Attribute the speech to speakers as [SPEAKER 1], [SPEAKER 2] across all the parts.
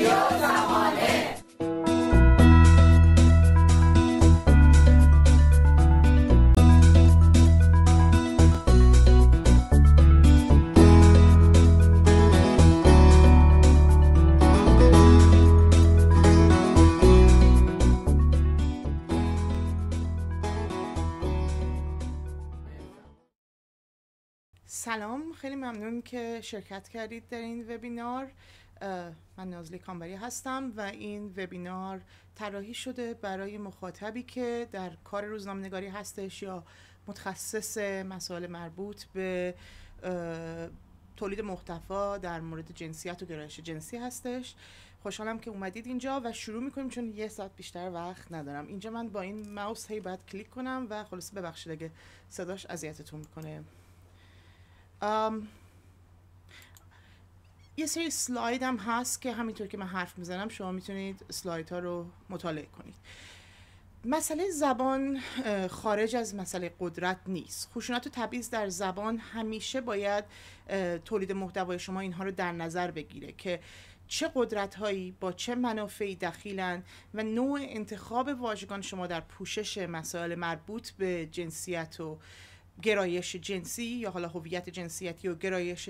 [SPEAKER 1] سلام خیلی ممنون که شرکت کردید در این وبینار من نازلی کامبری هستم و این وبینار طراحی شده برای مخاطبی که در کار نگاری هستش یا متخصص مسائل مربوط به تولید محتوا در مورد جنسیت و گرایش جنسی هستش خوشحالم که اومدید اینجا و شروع میکنیم چون یه ساعت بیشتر وقت ندارم اینجا من با این ماوس هی باید کلیک کنم و خلاصه ببخشید اگه صداش اذیتتون میکنه یه سری سلاید هم هست که همینطور که من حرف میزنم شما میتونید سلاید ها رو مطالعه کنید مسئله زبان خارج از مسئله قدرت نیست خشونت و تبعیض در زبان همیشه باید تولید محتوای شما اینها رو در نظر بگیره که چه قدرت هایی با چه منافعی دخیلن و نوع انتخاب واژگان شما در پوشش مسائل مربوط به جنسیت و گرایش جنسی یا حالا هویت جنسیتی و گرایش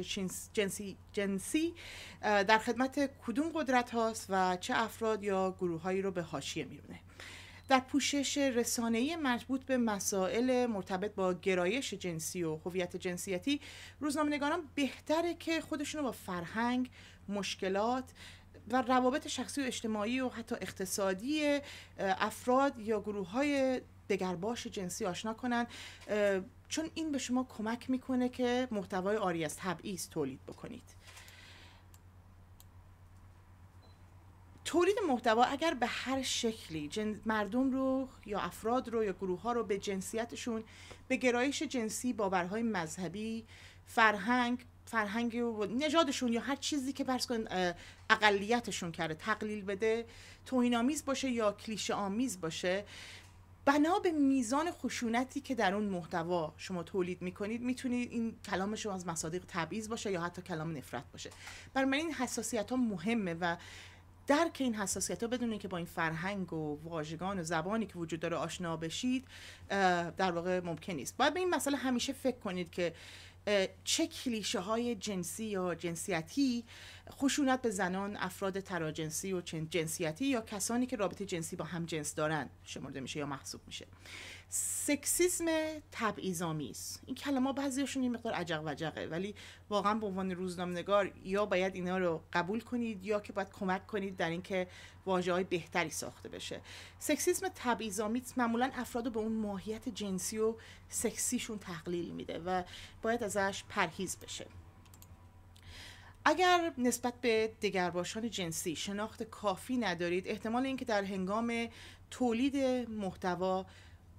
[SPEAKER 1] جنسی, جنسی در خدمت کدوم قدرت هاست و چه افراد یا گروه هایی رو به حاشیه میرونه در پوشش رسانه‌ای مربوط به مسائل مرتبط با گرایش جنسی و هویت جنسیتی روزنامه‌نگاران بهتره که خودشون رو با فرهنگ، مشکلات و روابط شخصی و اجتماعی و حتی اقتصادی افراد یا گروه های دگرباش جنسی آشنا کنند. چون این به شما کمک میکنه که محتوای آری از تبعیض تولید بکنید تولید محتوا اگر به هر شکلی مردم رو یا افراد رو یا گروه ها رو به جنسیتشون به گرایش جنسی باورهای مذهبی فرهنگ فرهنگ و نژادشون یا هر چیزی که برس کن اقلیتشون کرده تقلیل بده توهین آمیز باشه یا کلیشه آمیز باشه بنا به میزان خشونتی که در اون محتوا شما تولید میکنید میتونید این کلام شما از مصادیق تبعیض باشه یا حتی کلام نفرت باشه بر من این حساسیت ها مهمه و درک این حساسیت ها بدون که با این فرهنگ و واژگان و زبانی که وجود داره آشنا بشید در واقع ممکن نیست باید به این مسئله همیشه فکر کنید که چه کلیشه های جنسی یا جنسیتی خشونت به زنان افراد تراجنسی و جنسیتی یا کسانی که رابطه جنسی با هم جنس دارن شمرده میشه یا محسوب میشه سکسیسم تبعیض‌آمیز این کلمه بعضیشون یه مقدار عجق وجقه ولی واقعا به عنوان روزنامه‌نگار یا باید اینا رو قبول کنید یا که باید کمک کنید در اینکه های بهتری ساخته بشه سکسیسم تبعیض‌آمیز معمولا افراد رو به اون ماهیت جنسی و سکسیشون تقلیل میده و باید ازش پرهیز بشه اگر نسبت به دگرباشان جنسی شناخت کافی ندارید احتمال اینکه در هنگام تولید محتوا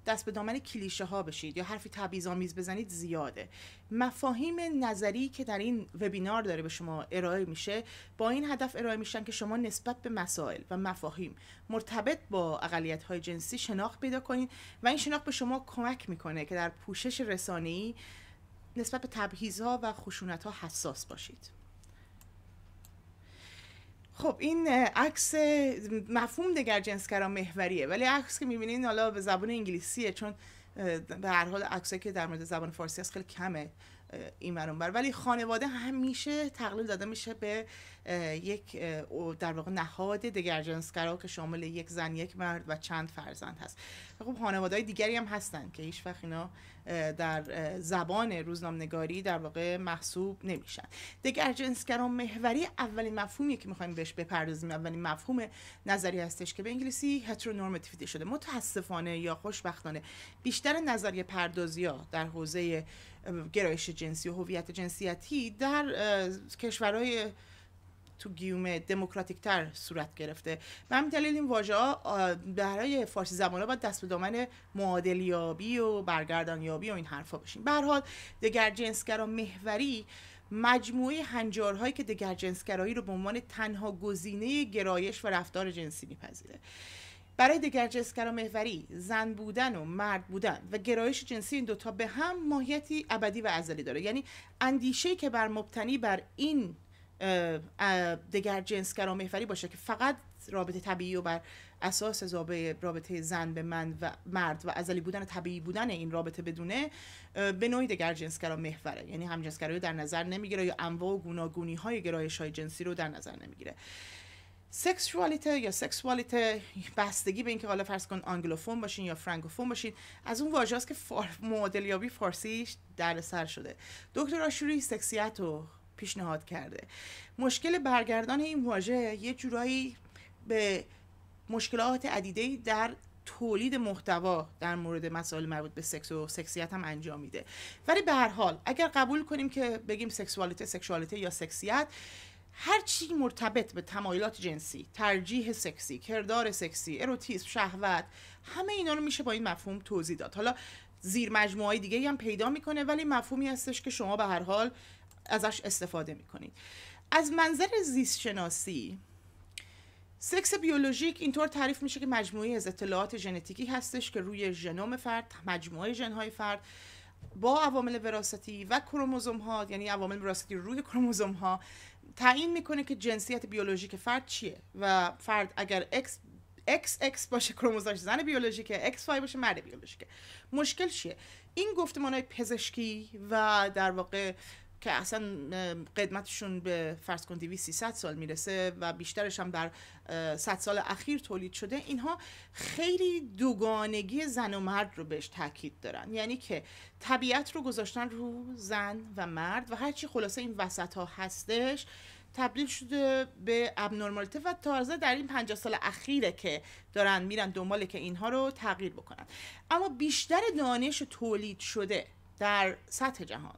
[SPEAKER 1] دست به دامن کلیشه ها بشید یا حرفی آمیز بزنید زیاده مفاهیم نظری که در این وبینار داره به شما ارائه میشه با این هدف ارائه میشن که شما نسبت به مسائل و مفاهیم مرتبط با اقلیت های جنسی شناخت پیدا کنید و این شناخت به شما کمک میکنه که در پوشش رسانه‌ای نسبت به ها و خشونت ها حساس باشید خب این عکس مفهوم دگر جنسگرا محوریه ولی عکس که میبینین حالا به زبان انگلیسیه چون به هر حال عکسایی که در مورد زبان فارسی هست خیلی کمه این بر ولی خانواده همیشه تقلیل داده میشه به یک در واقع نهاد دگرجنسگرا که شامل یک زن یک مرد و چند فرزند هست خب خانواده های دیگری هم هستن که هیچ وقت اینا در زبان روزنامنگاری در واقع محسوب نمیشن دگرجنسگرا محوری اولین مفهومی که میخوایم بهش بپردازیم اولین مفهوم نظری هستش که به انگلیسی هترونورمتیفیتی شده متاسفانه یا خوشبختانه بیشتر نظریه پردازی ها در حوزه گرایش جنسی و هویت جنسیتی در کشورهای تو گیومه دموکراتیک تر صورت گرفته به همین دلیل این واژه ها برای فارسی زبان ها باید دست به دامن معادلیابی و برگردانیابی و این حرفها بشین به حال دگر جنسگرا محوری مجموعه هنجارهایی که دگر جنسگرایی رو به عنوان تنها گزینه گرایش و رفتار جنسی میپذیره برای دگرجنسگرا محوری زن بودن و مرد بودن و گرایش جنسی این دوتا به هم ماهیتی ابدی و ازلی داره یعنی اندیشه که بر مبتنی بر این دگر جنسگرا محوری باشه که فقط رابطه طبیعی و بر اساس زابه رابطه زن به من و مرد و ازلی بودن و طبیعی بودن این رابطه بدونه به نوعی دگر جنسگرا محوره یعنی همجنسگرایی رو در نظر نمیگیره یا انواع و گوناگونی های گرایش های جنسی رو در نظر نمیگیره سکسوالیته یا سکسوالیته بستگی به اینکه حالا فرض کن آنگلوفون باشین یا فرانکوفون باشین از اون است که فار... معادلیابی در سر شده دکتر آشوری سکسیت رو پیشنهاد کرده مشکل برگردان این واژه یه جورایی به مشکلات عدیده در تولید محتوا در مورد مسائل مربوط به سکس و سکسیت هم انجام میده ولی به هر حال اگر قبول کنیم که بگیم سکسوالیته سکشوالیته یا سکسیت هر چی مرتبط به تمایلات جنسی ترجیح سکسی کردار سکسی اروتیسم شهوت همه اینا رو میشه با این مفهوم توضیح داد حالا زیر مجموعه های دیگه هم پیدا میکنه ولی مفهومی هستش که شما به هر حال ازش استفاده میکنید از منظر زیست شناسی سکس بیولوژیک اینطور تعریف میشه که مجموعی از اطلاعات ژنتیکی هستش که روی ژنوم فرد مجموعه ژنهای فرد با عوامل وراثتی و کروموزوم ها یعنی عوامل وراثتی روی کروموزوم ها تعیین میکنه که جنسیت بیولوژیک فرد چیه و فرد اگر اکس اکس باشه کروموزاش زن بیولوژیکه X وای باشه مرد بیولوژیکه مشکل چیه این گفتمان های پزشکی و در واقع که اصلا قدمتشون به فرض کن 300 سال میرسه و بیشترش هم در 100 سال اخیر تولید شده اینها خیلی دوگانگی زن و مرد رو بهش تاکید دارن یعنی که طبیعت رو گذاشتن رو زن و مرد و هرچی خلاصه این وسط ها هستش تبدیل شده به ابنرمالیته و تازه در این 50 سال اخیره که دارن میرن دنباله که اینها رو تغییر بکنن اما بیشتر دانش تولید شده در سطح جهان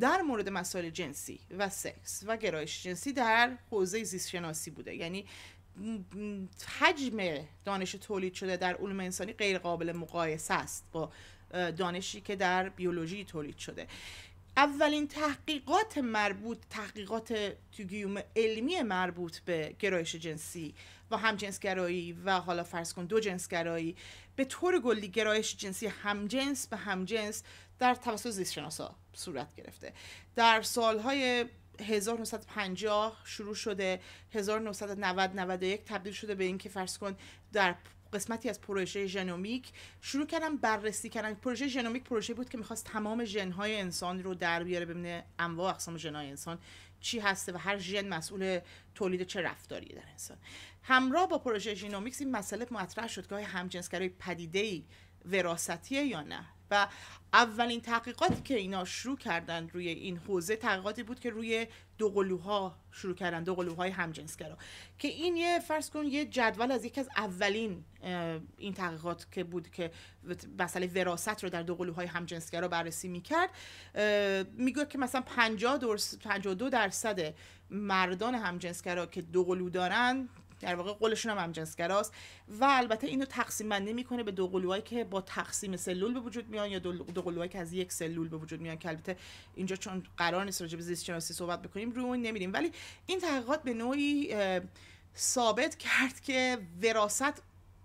[SPEAKER 1] در مورد مسائل جنسی و سکس و گرایش جنسی در حوزه زیست شناسی بوده یعنی حجم دانش تولید شده در علوم انسانی غیر قابل مقایسه است با دانشی که در بیولوژی تولید شده اولین تحقیقات مربوط تحقیقات تگیوم علمی مربوط به گرایش جنسی و همجنسگرایی و حالا فرض کن دو جنسگرایی به طور کلی گرایش جنسی همجنس به همجنس در توسط زیستشناسا صورت گرفته در سالهای 1950 شروع شده 1990 91 تبدیل شده به اینکه فرض کن در قسمتی از پروژه ژنومیک شروع کردم بررسی کردن پروژه ژنومیک پروژه بود که میخواست تمام ژنهای انسان رو در بیاره ببینه انواع اقسام ژنهای انسان چی هسته و هر ژن مسئول تولید چه رفتاری در انسان همراه با پروژه ژنومیکس این مسئله مطرح شد که های پدیده پدیده‌ای وراثتیه یا نه و اولین تحقیقاتی که اینا شروع کردن روی این حوزه تحقیقاتی بود که روی دوقلوها شروع کردن دوقلوهای همجنسگرا که این یه فرض کن یه جدول از یکی از اولین این تحقیقات که بود که مسئله وراثت رو در دوقلوهای همجنسگرا بررسی میکرد میگه که مثلا 50 درصد 52 درصد مردان همجنسگرا که دوقلو دارن در واقع قولشون هم همجنسگراست و البته اینو تقسیم بندی میکنه به دو قلوهایی که با تقسیم سلول به وجود میان یا دو قلوهایی که از یک سلول به وجود میان که البته اینجا چون قرار نیست راجع به زیست شناسی صحبت بکنیم روی نمیریم ولی این تحقیقات به نوعی ثابت کرد که وراثت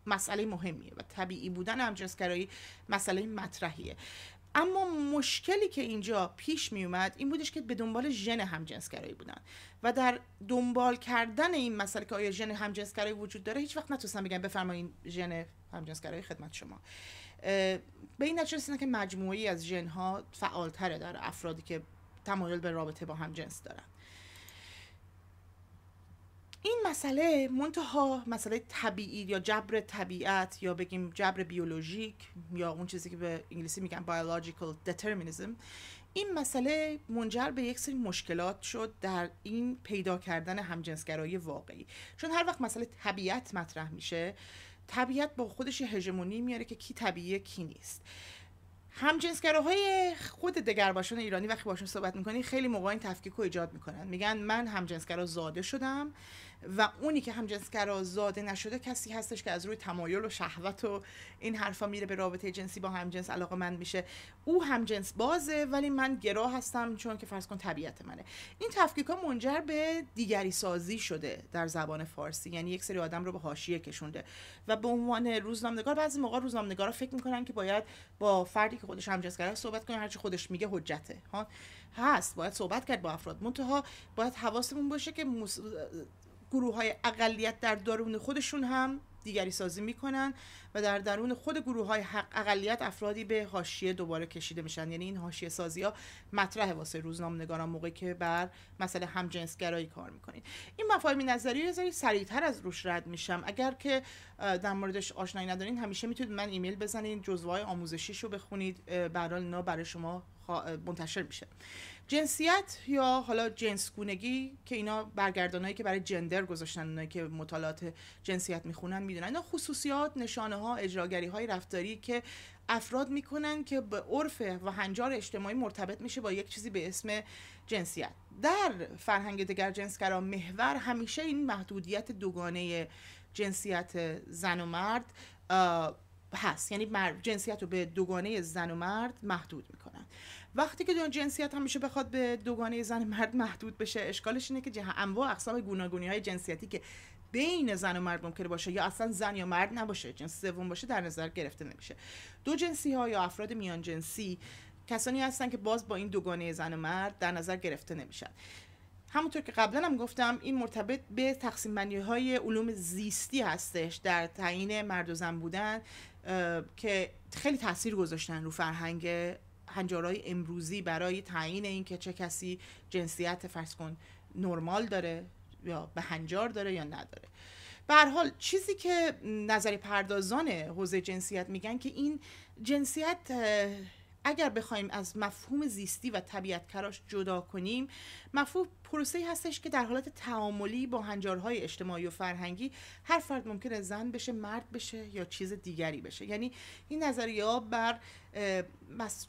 [SPEAKER 1] مسئله مهمیه و طبیعی بودن همجنسگرایی مسئله مطرحیه اما مشکلی که اینجا پیش می اومد این بودش که به دنبال ژن همجنسگرایی بودن و در دنبال کردن این مسئله که آیا ژن همجنسگرایی وجود داره هیچ وقت نتونستن بگن بفرمایین ژن همجنسگرایی خدمت شما به این نتیجه که مجموعی از ژن ها فعالتره در افرادی که تمایل به رابطه با همجنس دارن این مسئله منتها مسئله طبیعی یا جبر طبیعت یا بگیم جبر بیولوژیک یا اون چیزی که به انگلیسی میگن biological determinism این مسئله منجر به یک سری مشکلات شد در این پیدا کردن همجنسگرایی واقعی چون هر وقت مسئله طبیعت مطرح میشه طبیعت با خودش هژمونی میاره که کی طبیعیه کی نیست همجنسگراهای خود دگرباشان ایرانی وقتی باشون صحبت میکنی خیلی موقع این تفکیک ایجاد میکنن میگن من همجنسگرا زاده شدم و اونی که همجنسگرا زاده نشده کسی هستش که از روی تمایل و شهوت و این حرفا میره به رابطه جنسی با همجنس علاقه من میشه او همجنس بازه ولی من گرا هستم چون که فرض کن طبیعت منه این تفکیک ها منجر به دیگری سازی شده در زبان فارسی یعنی یک سری آدم رو به حاشیه کشونده و به عنوان روزنامه‌نگار بعضی موقع روزنامه‌نگارا فکر میکنن که باید با فردی که خودش همجنسگرا صحبت کنه هرچی خودش میگه حجته ها هست باید صحبت کرد با افراد منتها باید حواسمون باشه که گروه های اقلیت در درون خودشون هم دیگری سازی میکنن و در درون خود گروه های حق اقلیت افرادی به حاشیه دوباره کشیده میشن یعنی این حاشیه سازی ها مطرح واسه نگاران موقعی که بر مسئله همجنسگرایی کار میکنید این مفاهیم نظری رو سریعتر از روش رد میشم اگر که در موردش آشنایی ندارین همیشه میتونید من ایمیل بزنین جزوه های آموزشیش رو بخونید برحال اینا برای شما منتشر میشه جنسیت یا حالا جنسگونگی که اینا برگردانایی که برای جندر گذاشتن اونایی که مطالعات جنسیت میخونن میدونن اینا خصوصیات نشانه ها اجراگری های رفتاری که افراد میکنن که به عرف و هنجار اجتماعی مرتبط میشه با یک چیزی به اسم جنسیت در فرهنگ دگر جنسگرا محور همیشه این محدودیت دوگانه جنسیت زن و مرد هست یعنی جنسیت رو به دوگانه زن و مرد محدود میکنه وقتی که جنسیت همیشه بخواد به دوگانه زن مرد محدود بشه اشکالش اینه که جه انواع اقسام گوناگونی های جنسیتی که بین زن و مرد ممکنه باشه یا اصلا زن یا مرد نباشه جنس سوم باشه در نظر گرفته نمیشه دو جنسی ها یا افراد میان جنسی کسانی هستن که باز با این دوگانه زن و مرد در نظر گرفته نمیشن همونطور که قبلا هم گفتم این مرتبط به تقسیم بندی های علوم زیستی هستش در تعیین مرد و زن بودن که خیلی تاثیر گذاشتن رو فرهنگ هنجارهای امروزی برای تعیین اینکه چه کسی جنسیت فرض کن نرمال داره یا به هنجار داره یا نداره به حال چیزی که نظری پردازان حوزه جنسیت میگن که این جنسیت اگر بخوایم از مفهوم زیستی و طبیعت جدا کنیم مفهوم پروسه هستش که در حالت تعاملی با هنجارهای اجتماعی و فرهنگی هر فرد ممکنه زن بشه مرد بشه یا چیز دیگری بشه یعنی این نظریه ها بر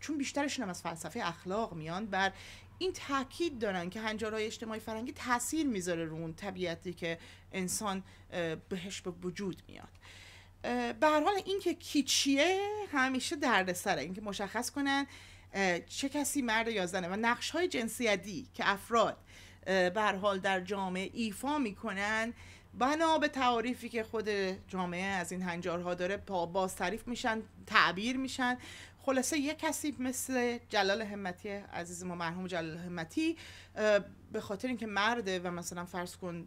[SPEAKER 1] چون بیشترشون هم از فلسفه اخلاق میان بر این تاکید دارن که هنجارهای اجتماعی فرهنگی تاثیر میذاره رو اون طبیعتی که انسان بهش به وجود میاد به هر حال اینکه کی چیه همیشه دردسره اینکه مشخص کنن چه کسی مرد یا زنه و نقش های جنسیتی که افراد به هر حال در جامعه ایفا میکنن بنا به تعاریفی که خود جامعه از این هنجارها داره پا باز تعریف میشن تعبیر میشن خلاصه یه کسی مثل جلال همتی عزیز ما مرحوم جلال همتی به خاطر اینکه مرده و مثلا فرض کن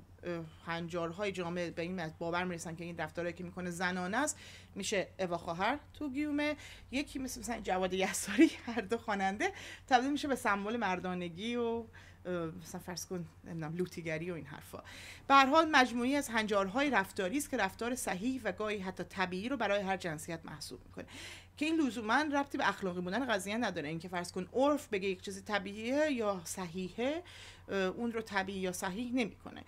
[SPEAKER 1] هنجارهای جامعه به این باور میرسن که این رفتارهایی که میکنه زنانه است میشه اوا خواهر تو گیومه یکی مثل مثلا جواد یساری هر دو خواننده تبدیل میشه به سمبل مردانگی و مثلا فرض کن نمیدونم لوتیگری و این حرفا به هر حال مجموعی از هنجارهای رفتاری است که رفتار صحیح و گاهی حتی طبیعی رو برای هر جنسیت محسوب میکنه که این لزوما ربطی به اخلاقی بودن قضیه نداره اینکه فرض کن عرف بگه یک چیز طبیعیه یا صحیحه اون رو طبیعی یا صحیح نمیکنه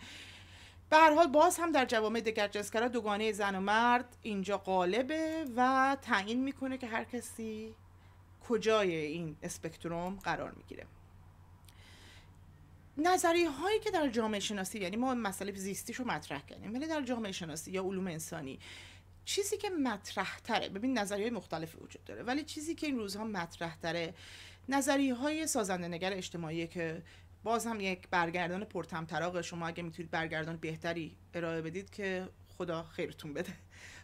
[SPEAKER 1] به هر حال باز هم در جوامع دیگر جنسگرا دوگانه زن و مرد اینجا قالبه و تعیین میکنه که هر کسی کجای این اسپکتروم قرار میگیره نظری هایی که در جامعه شناسی یعنی ما مسئله زیستیش رو مطرح کردیم ولی در جامعه شناسی یا علوم انسانی چیزی که مطرح تره ببین نظریه مختلفی وجود داره ولی چیزی که این روزها مطرح تره نظریه های سازندنگر اجتماعی که باز هم یک برگردان تراغ شما اگه میتونید برگردان بهتری ارائه بدید که خدا خیرتون بده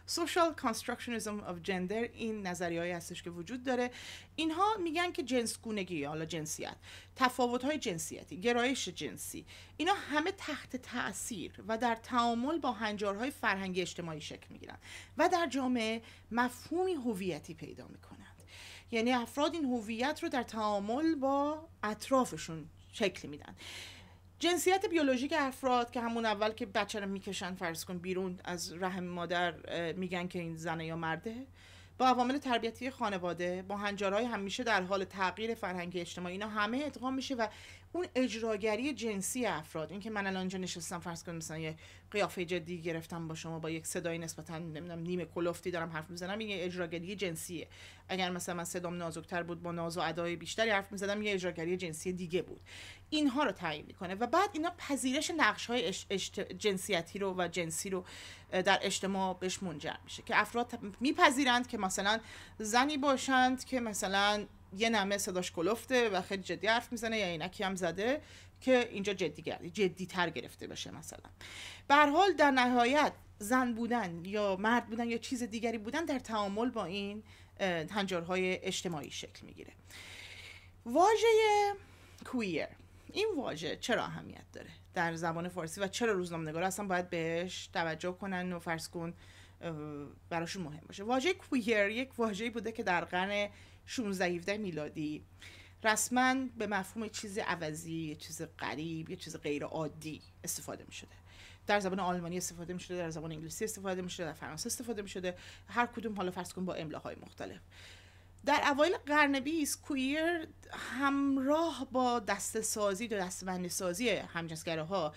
[SPEAKER 1] Social Constructionism of Gender این نظریه هستش که وجود داره اینها میگن که جنس گونگی حالا جنسیت تفاوت های جنسیتی گرایش جنسی اینا همه تحت تاثیر و در تعامل با هنجارهای فرهنگی اجتماعی شکل میگیرن و در جامعه مفهومی هویتی پیدا میکنند یعنی افراد این هویت رو در تعامل با اطرافشون شکل میدن جنسیت بیولوژیک افراد که همون اول که بچه رو میکشن فرض کن بیرون از رحم مادر میگن که این زنه یا مرده با عوامل تربیتی خانواده با هنجارهای همیشه در حال تغییر فرهنگ اجتماعی اینا همه ادغام میشه و اون اجراگری جنسی افراد اینکه من الان اینجا نشستم فرض کنم مثلا یه قیافه جدی گرفتم با شما با یک صدای نسبتا نمیدونم نیمه کلفتی دارم حرف میزنم این یه اجراگری جنسیه اگر مثلا من صدام نازکتر بود با ناز و ادای بیشتری حرف میزدم یه اجراگری جنسی دیگه بود اینها رو تعیین میکنه و بعد اینا پذیرش نقش های جنسیتی رو و جنسی رو در اجتماع بهش منجر میشه که افراد میپذیرند که مثلا زنی باشند که مثلا یه نمه صداش کلفته و خیلی جدی حرف میزنه یا اینکی هم زده که اینجا جدی جدی تر گرفته بشه مثلا به حال در نهایت زن بودن یا مرد بودن یا چیز دیگری بودن در تعامل با این تنجارهای اجتماعی شکل میگیره واژه کویر این واژه چرا اهمیت داره در زبان فارسی و چرا نگار اصلا باید بهش توجه کنن و فرض کن براشون مهم باشه واژه کویر یک واژه‌ای بوده که در قرن 16 میلادی رسما به مفهوم چیز عوضی یه چیز غریب یه چیز غیر عادی استفاده می شده در زبان آلمانی استفاده می شده در زبان انگلیسی استفاده می شده در فرانسه استفاده می شده هر کدوم حالا فرض کن با املاهای مختلف در اوایل قرن بیست کویر همراه با سازی و دستبندی سازی ها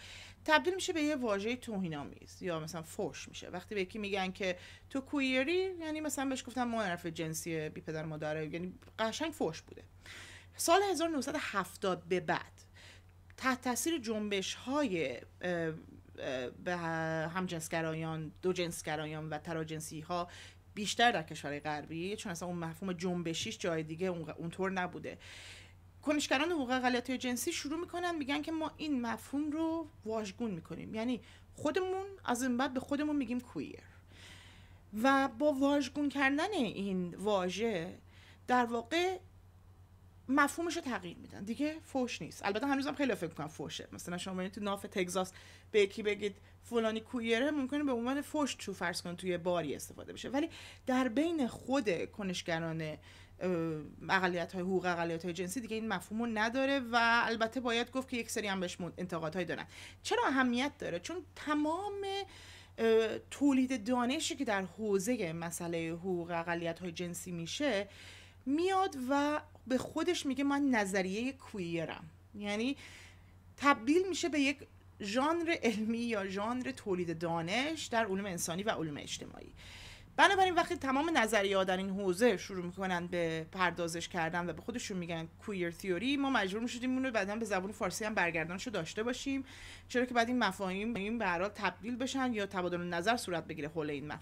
[SPEAKER 1] تبدیل میشه به یه واژه توهینآمیز یا مثلا فوش میشه وقتی به یکی میگن که تو کویری یعنی مثلا بهش گفتن حرف جنسی بی پدر مادره یعنی قشنگ فوش بوده سال 1970 به بعد تحت تاثیر جنبش های به همجنسگرایان دو جنسگرایان و تراجنسی ها بیشتر در کشور غربی چون اصلا اون مفهوم جنبشیش جای دیگه اونطور نبوده کنشگران حقوق اقلیت‌های جنسی شروع میکنن میگن که ما این مفهوم رو واژگون میکنیم یعنی خودمون از این بعد به خودمون میگیم کویر و با واژگون کردن این واژه در واقع مفهومش رو تغییر میدن دیگه فوش نیست البته هنوزم خیلی فکر میکنم فوشه مثلا شما برید تو ناف تگزاس به یکی بگید فلانی کویره ممکنه به عنوان فوش تو فرض کن توی باری استفاده بشه ولی در بین خود کنشگران اقلیت های حقوق اقلیت های جنسی دیگه این مفهوم نداره و البته باید گفت که یک سری هم بهش انتقادهایی دارن چرا اهمیت داره چون تمام تولید دانشی که در حوزه مسئله حقوق اقلیت های جنسی میشه میاد و به خودش میگه من نظریه کویرم یعنی تبدیل میشه به یک ژانر علمی یا ژانر تولید دانش در علوم انسانی و علوم اجتماعی بنابراین وقتی تمام نظریه در این حوزه شروع میکنن به پردازش کردن و به خودشون میگن کویر تیوری ما مجبور میشدیم اون رو بعدا به زبان فارسی هم برگردانش داشته باشیم چرا که بعد این مفاهیم این به تبدیل بشن یا تبادل نظر صورت بگیره حول این مف...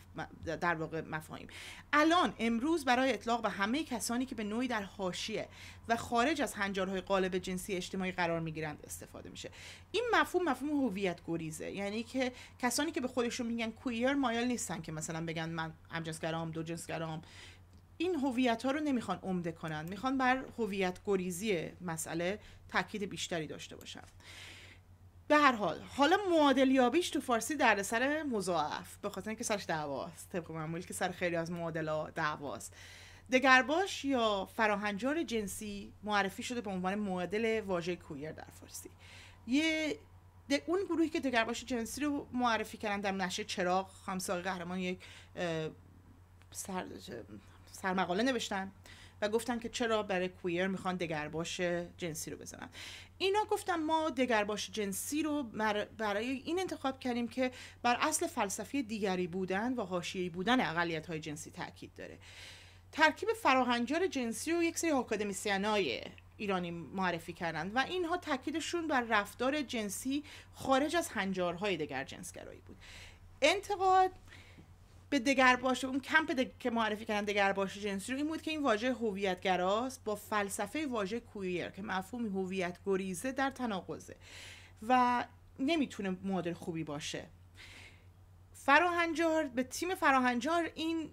[SPEAKER 1] در واقع مفاهیم الان امروز برای اطلاق به همه کسانی که به نوعی در حاشیه و خارج از هنجارهای قالب جنسی اجتماعی قرار میگیرند استفاده میشه این مفهوم مفهوم هویت گریزه یعنی که کسانی که به خودشون میگن کویر مایل نیستن که مثلا بگن من همجنسگرام گرام، این هویت ها رو نمیخوان عمده کنن میخوان بر هویت گریزی مسئله تاکید بیشتری داشته باشن به هر حال حالا یابیش تو فارسی سر مضاعف به خاطر اینکه سرش دعواست طبق معمول که سر خیلی از معادلا دعواست دگرباش یا فراهنجار جنسی معرفی شده به عنوان معادل واژه کویر در فارسی یه اون گروهی که دگرباش جنسی رو معرفی کردن در نشه چراغ همسایه قهرمان یک سر سرمقاله نوشتن و گفتن که چرا برای کویر میخوان دگرباش جنسی رو بزنن اینا گفتن ما دگرباش جنسی رو برای این انتخاب کردیم که بر اصل فلسفی دیگری بودن و حاشیه‌ای بودن اقلیت های جنسی تاکید داره ترکیب فراهنجار جنسی رو یک سری آکادمیسیان ایرانی معرفی کردند و اینها تاکیدشون بر رفتار جنسی خارج از هنجارهای دگر جنسگرایی بود انتقاد به دگر باشه اون کمپ که معرفی کردن دگر باشه جنسی رو این بود که این واژه هویتگراست با فلسفه واژه کویر که مفهوم هویت گریزه در تناقضه و نمیتونه مدل خوبی باشه فراهنجار به تیم فراهنجار این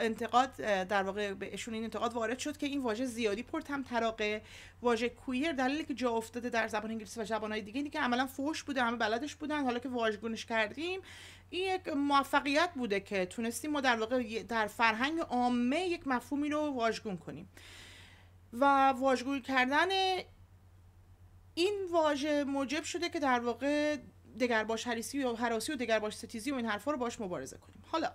[SPEAKER 1] انتقاد در واقع بهشون این انتقاد وارد شد که این واژه زیادی پر هم تراقه واژه کویر دلیلی که جا افتاده در زبان انگلیسی و زبانهای دیگه اینه که عملا فوش بوده همه بلدش بودن حالا که واژگونش کردیم این یک موفقیت بوده که تونستیم ما در واقع در فرهنگ عامه یک مفهومی رو واژگون کنیم و واژگون کردن این واژه موجب شده که در واقع باش حریسی و حراسی و باش ستیزی و این حرفا رو باش مبارزه کنیم حالا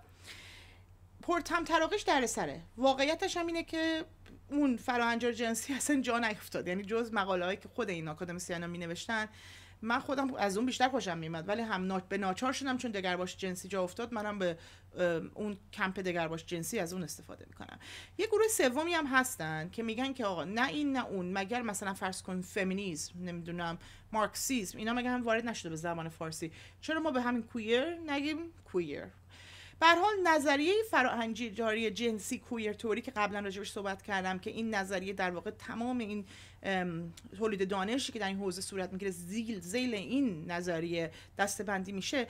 [SPEAKER 1] پرتم تراقش در سره واقعیتش هم اینه که اون فراهنجار جنسی اصلا جا نیفتاد یعنی جز مقاله هایی که خود این آکادمیسیان سیانا می نوشتن من خودم از اون بیشتر خوشم میمد ولی هم به ناچار شدم چون دگرباش جنسی جا افتاد منم به اون کمپ دگرباش جنسی از اون استفاده میکنم یه گروه سومی هم هستن که میگن که آقا نه این نه اون مگر مثلا فرض کن فمینیزم نمیدونم مارکسیزم اینا مگر هم وارد نشده به زبان فارسی چرا ما به همین کویر نگیم کویر به حال نظریه داری جنسی کویر توری که قبلا راجبش صحبت کردم که این نظریه در واقع تمام این تولید دانشی که در این حوزه صورت میگیره زیل زیل این نظریه دستبندی میشه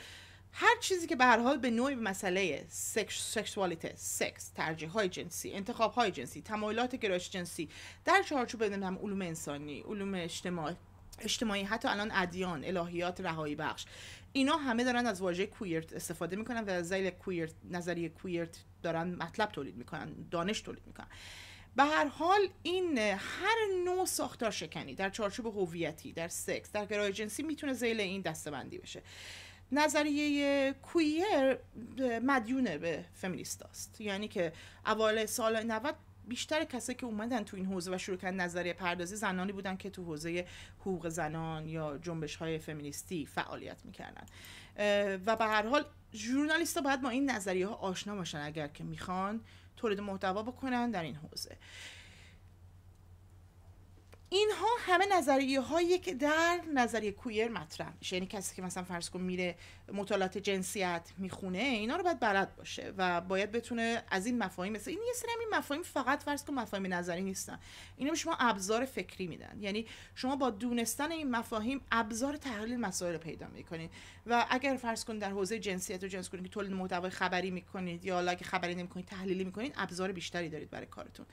[SPEAKER 1] هر چیزی که به هر حال به نوعی به مسئله سکسوالیته سکس ترجیح های جنسی انتخاب های جنسی تمایلات گرایش جنسی در چارچوب بدنم علوم انسانی علوم اجتماعی اجتماعی حتی الان ادیان الهیات رهایی بخش اینا همه دارن از واژه کویرت استفاده میکنن و از زیل کویرت نظریه کویرت دارن مطلب تولید میکنن دانش تولید میکنن به هر حال این هر نوع ساختار شکنی در چارچوب هویتی در سکس در گرای جنسی میتونه زیل این دستبندی بشه نظریه کویر مدیونه به فمینیست است یعنی که اول سال 90 بیشتر کسایی که اومدن تو این حوزه و شروع کردن نظریه پردازی زنانی بودن که تو حوزه حقوق زنان یا جنبش های فمینیستی فعالیت میکردن و به هر حال ژورنالیستا باید با این نظریه ها آشنا باشن اگر که میخوان تولید محتوا بکنن در این حوزه اینها همه نظریه هایی که در نظریه کویر مطرح میشه یعنی کسی که مثلا فرض کن میره مطالعات جنسیت میخونه اینا رو باید بلد باشه و باید بتونه از این مفاهیم مثل این یه سری این مفاهیم فقط فرض کن مفاهیم نظری نیستن اینا به شما ابزار فکری میدن یعنی شما با دونستن این مفاهیم ابزار تحلیل مسائل رو پیدا میکنید و اگر فرض کن در حوزه جنسیت و جنس که تولید محتوای خبری میکنید یا اگه خبری نمیکنید تحلیلی میکنید ابزار بیشتری دارید برای کارتون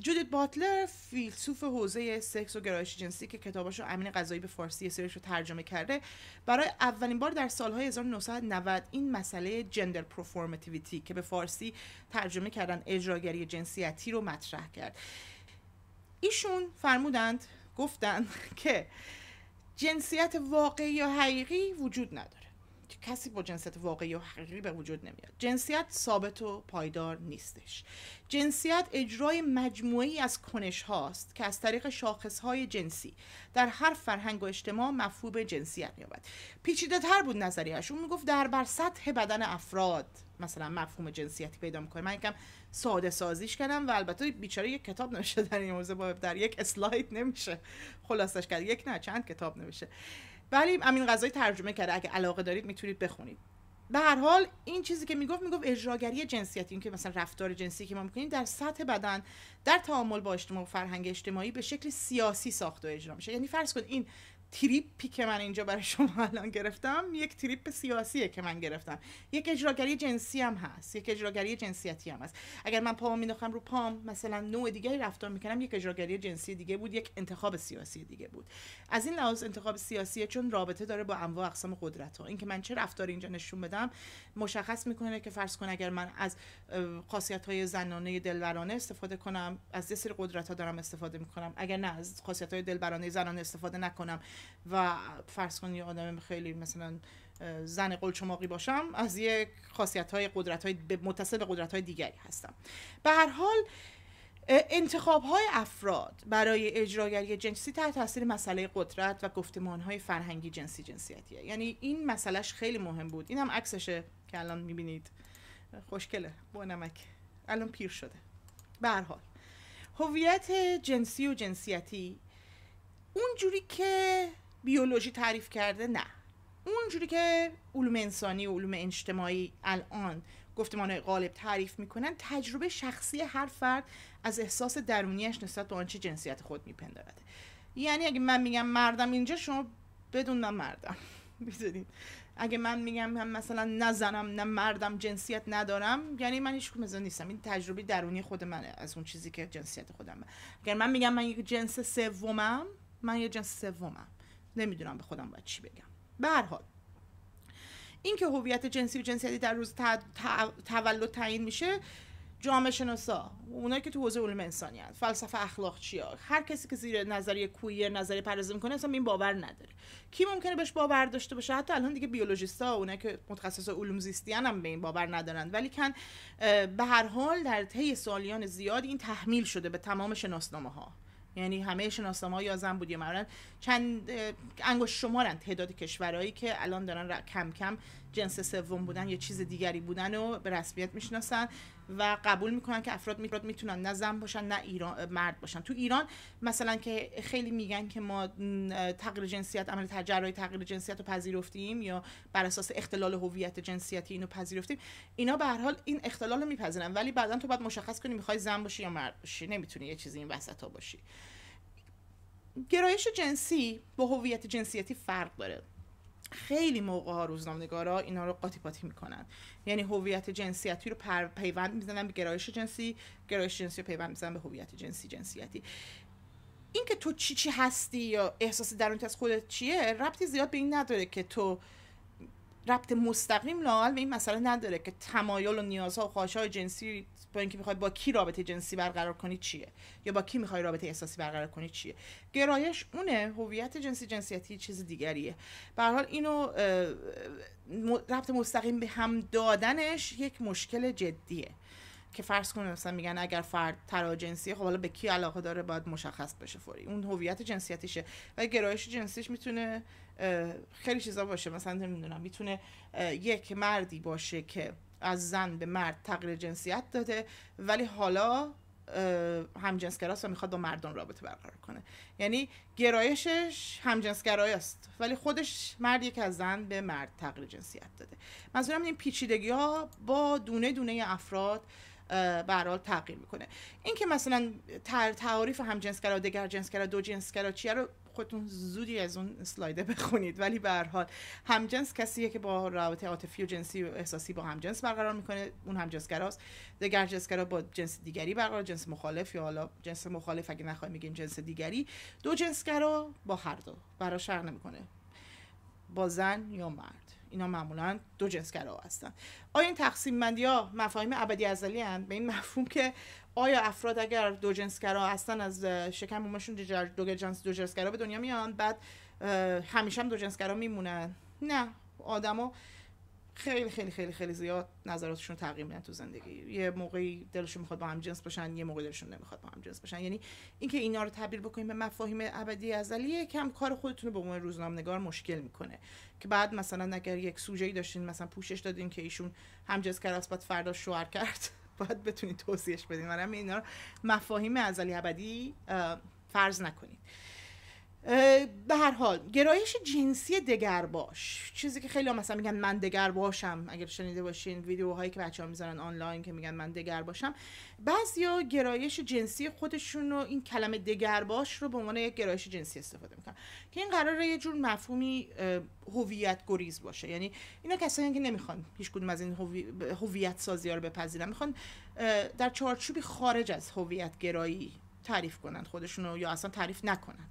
[SPEAKER 1] جودیت باتلر فیلسوف حوزه سکس و گرایش جنسی که کتابش رو امین غذایی به فارسی سریش رو ترجمه کرده برای اولین بار در سالهای 1990 این مسئله جندر پروفورمتیویتی که به فارسی ترجمه کردن اجراگری جنسیتی رو مطرح کرد ایشون فرمودند گفتند که جنسیت واقعی یا حقیقی وجود نداره کسی با جنسیت واقعی و حقیقی به وجود نمیاد جنسیت ثابت و پایدار نیستش جنسیت اجرای مجموعی از کنش هاست که از طریق شاخص های جنسی در هر فرهنگ و اجتماع مفهوم جنسیت میابد پیچیده تر بود نظریهش اون میگفت در بر سطح بدن افراد مثلا مفهوم جنسیتی پیدا میکنه من یکم ساده سازیش کردم و البته بیچاره یک کتاب نوشته در این حوزه در یک اسلاید نمیشه خلاصش کرد یک نه چند کتاب نمیشه ولی امین غذای ترجمه کرده اگه علاقه دارید میتونید بخونید به هر حال این چیزی که میگفت میگفت اجراگری جنسیتی این که مثلا رفتار جنسی که ما میکنیم در سطح بدن در تعامل با اجتماع و فرهنگ اجتماعی به شکل سیاسی ساخته و اجرا میشه یعنی فرض کن این تریپی که من اینجا برای شما الان گرفتم یک تریپ سیاسیه که من گرفتم یک اجراگری جنسی هم هست یک اجراگری جنسیتی هم هست اگر من پام میداخم رو پام مثلا نوع دیگری رفتار میکنم یک اجراگری جنسی دیگه بود یک انتخاب سیاسی دیگه بود از این لحاظ انتخاب سیاسی چون رابطه داره با انواع اقسام قدرت ها اینکه من چه رفتاری اینجا نشون بدم مشخص میکنه که فرض کن اگر من از خاصیت های زنانه دلبرانه استفاده کنم از یه سری قدرت ها دارم استفاده میکنم اگر نه از خاصیت های دلبرانه زنانه استفاده نکنم و فرض کن یه آدم خیلی مثلا زن قلچماقی باشم از یک خاصیت های قدرت های متصل به قدرت های دیگری هستم به هر حال انتخاب های افراد برای اجراگری جنسی تحت تاثیر مسئله قدرت و گفتمان های فرهنگی جنسی جنسیتیه یعنی این مسئلهش خیلی مهم بود این هم عکسشه که الان میبینید خوشکله با نمک الان پیر شده به هر حال هویت جنسی و جنسیتی اونجوری که بیولوژی تعریف کرده نه اونجوری که علوم انسانی و علوم اجتماعی الان گفتمان غالب تعریف میکنن تجربه شخصی هر فرد از احساس درونیش نسبت به آنچه جنسیت خود میپندارد یعنی اگه من میگم مردم اینجا شما بدون من مردم میدونید اگه من میگم هم مثلا نه زنم نه مردم جنسیت ندارم یعنی من هیچ کدوم نیستم این تجربه درونی خود منه از اون چیزی که جنسیت خودم اگر من میگم من یک جنس سومم من یه جنس سومم نمیدونم به خودم باید چی بگم به هر حال اینکه هویت جنسی و جنسیتی در روز تولد تعیین میشه جامعه شناسا اونایی که تو حوزه علوم انسانی هست فلسفه اخلاق چیه هر کسی که زیر نظریه کویر نظریه پردازی میکنه اصلا این باور نداره کی ممکنه بهش باور داشته باشه حتی الان دیگه بیولوژیستا اونایی که متخصص علوم زیستی هم به این باور ندارن ولی کن به هر حال در طی سالیان زیادی این تحمیل شده به تمام شناسنامه ها یعنی همه شناسنامه یا زن بود یا چند انگشت شمارن تعداد کشورهایی که الان دارن کم کم جنس سوم بودن یا چیز دیگری بودن و به رسمیت میشناسن و قبول میکنن که افراد میتونن, نه زن باشن نه ایران مرد باشن تو ایران مثلا که خیلی میگن که ما تغییر جنسیت عمل تجرای تغییر جنسیت رو پذیرفتیم یا بر اساس اختلال هویت جنسیتی اینو پذیرفتیم اینا به هر حال این اختلال رو میپذیرن ولی بعدا تو باید مشخص کنی میخوای زن باشی یا مرد باشی نمیتونی یه چیزی این وسط ها باشی گرایش جنسی با هویت جنسیتی فرق داره خیلی موقع ها روزنامه‌نگارا اینا رو قاطی پاتی میکنن یعنی هویت جنسیتی رو پر پیوند میزنن به گرایش جنسی گرایش جنسی رو پیوند میزنن به هویت جنسی جنسیتی این که تو چی چی هستی یا احساس درونت از خودت چیه ربطی زیاد به این نداره که تو ربط مستقیم لاال به این مسئله نداره که تمایل و نیازها و خواهش های جنسی با اینکه میخوای با کی رابطه جنسی برقرار کنی چیه یا با کی میخوای رابطه احساسی برقرار کنی چیه گرایش اونه هویت جنسی جنسیتی چیز دیگریه به حال اینو ربط مستقیم به هم دادنش یک مشکل جدیه که فرض کنه مثلا میگن اگر فرد جنسی خب حالا به کی علاقه داره باید مشخص بشه فوری اون هویت جنسیتیشه و گرایش جنسیش میتونه خیلی چیزا باشه مثلا نمیدونم میتونه یک مردی باشه که از زن به مرد تغییر جنسیت داده ولی حالا همجنسگراست و میخواد با مردان رابطه برقرار کنه یعنی گرایشش همجنسگرایی است ولی خودش مرد که از زن به مرد تغییر جنسیت داده منظورم این پیچیدگی ها با دونه دونه افراد برحال تغییر میکنه این که مثلا تعریف همجنسگرا دو جنسگرا چیه رو خودتون زودی از اون سلایده بخونید ولی به هر حال همجنس کسیه که با رابطه عاطفی و جنسی و احساسی با همجنس برقرار میکنه اون همجنسگراست دیگر جنسگرا با جنس دیگری برقرار جنس مخالف یا حالا جنس مخالف اگه نخواهیم بگیم جنس دیگری دو جنسگرا با هر دو براش فرق نمیکنه با زن یا مرد اینا معمولا دو جنسگرا هستن آیا این تقسیم بندی ها مفاهیم ابدی ازلی هستند به این مفهوم که آیا افراد اگر دو گرا هستن از شکم مومشون دو جنس دو گرا به دنیا میان بعد همیشه هم دو گرا میمونن نه آدما خیلی خیلی خیلی خیلی زیاد نظراتشون تغییر میدن تو زندگی یه موقعی دلشون میخواد با هم جنس باشن یه موقعی دلشون نمیخواد با هم جنس باشن یعنی اینکه اینا رو تبدیل بکنیم به مفاهیم ابدی ازلی کم کار خودتون رو به عنوان روزنامه‌نگار مشکل میکنه که بعد مثلا اگر یک ای داشتین مثلا پوشش دادین که ایشون هم کرد بعد فردا شوهر کرد باید بتونید توصیهش بدین مثلا اینا رو مفاهیم ازلی ابدی فرض نکنید به هر حال گرایش جنسی دگر باش چیزی که خیلی مثلا میگن من دگر باشم اگر شنیده باشین ویدیوهایی که بچه ها میذارن آنلاین که میگن من دگر باشم بعضیا گرایش جنسی خودشون رو این کلمه دگر باش رو به عنوان یک گرایش جنسی استفاده میکنن که این قراره یه جور مفهومی هویت گریز باشه یعنی اینا کسایی که نمیخوان هیچ کدوم از این هویت سازی ها رو بپذیرن میخوان در چارچوبی خارج از هویت گرایی تعریف کنند خودشون یا اصلا تعریف نکنند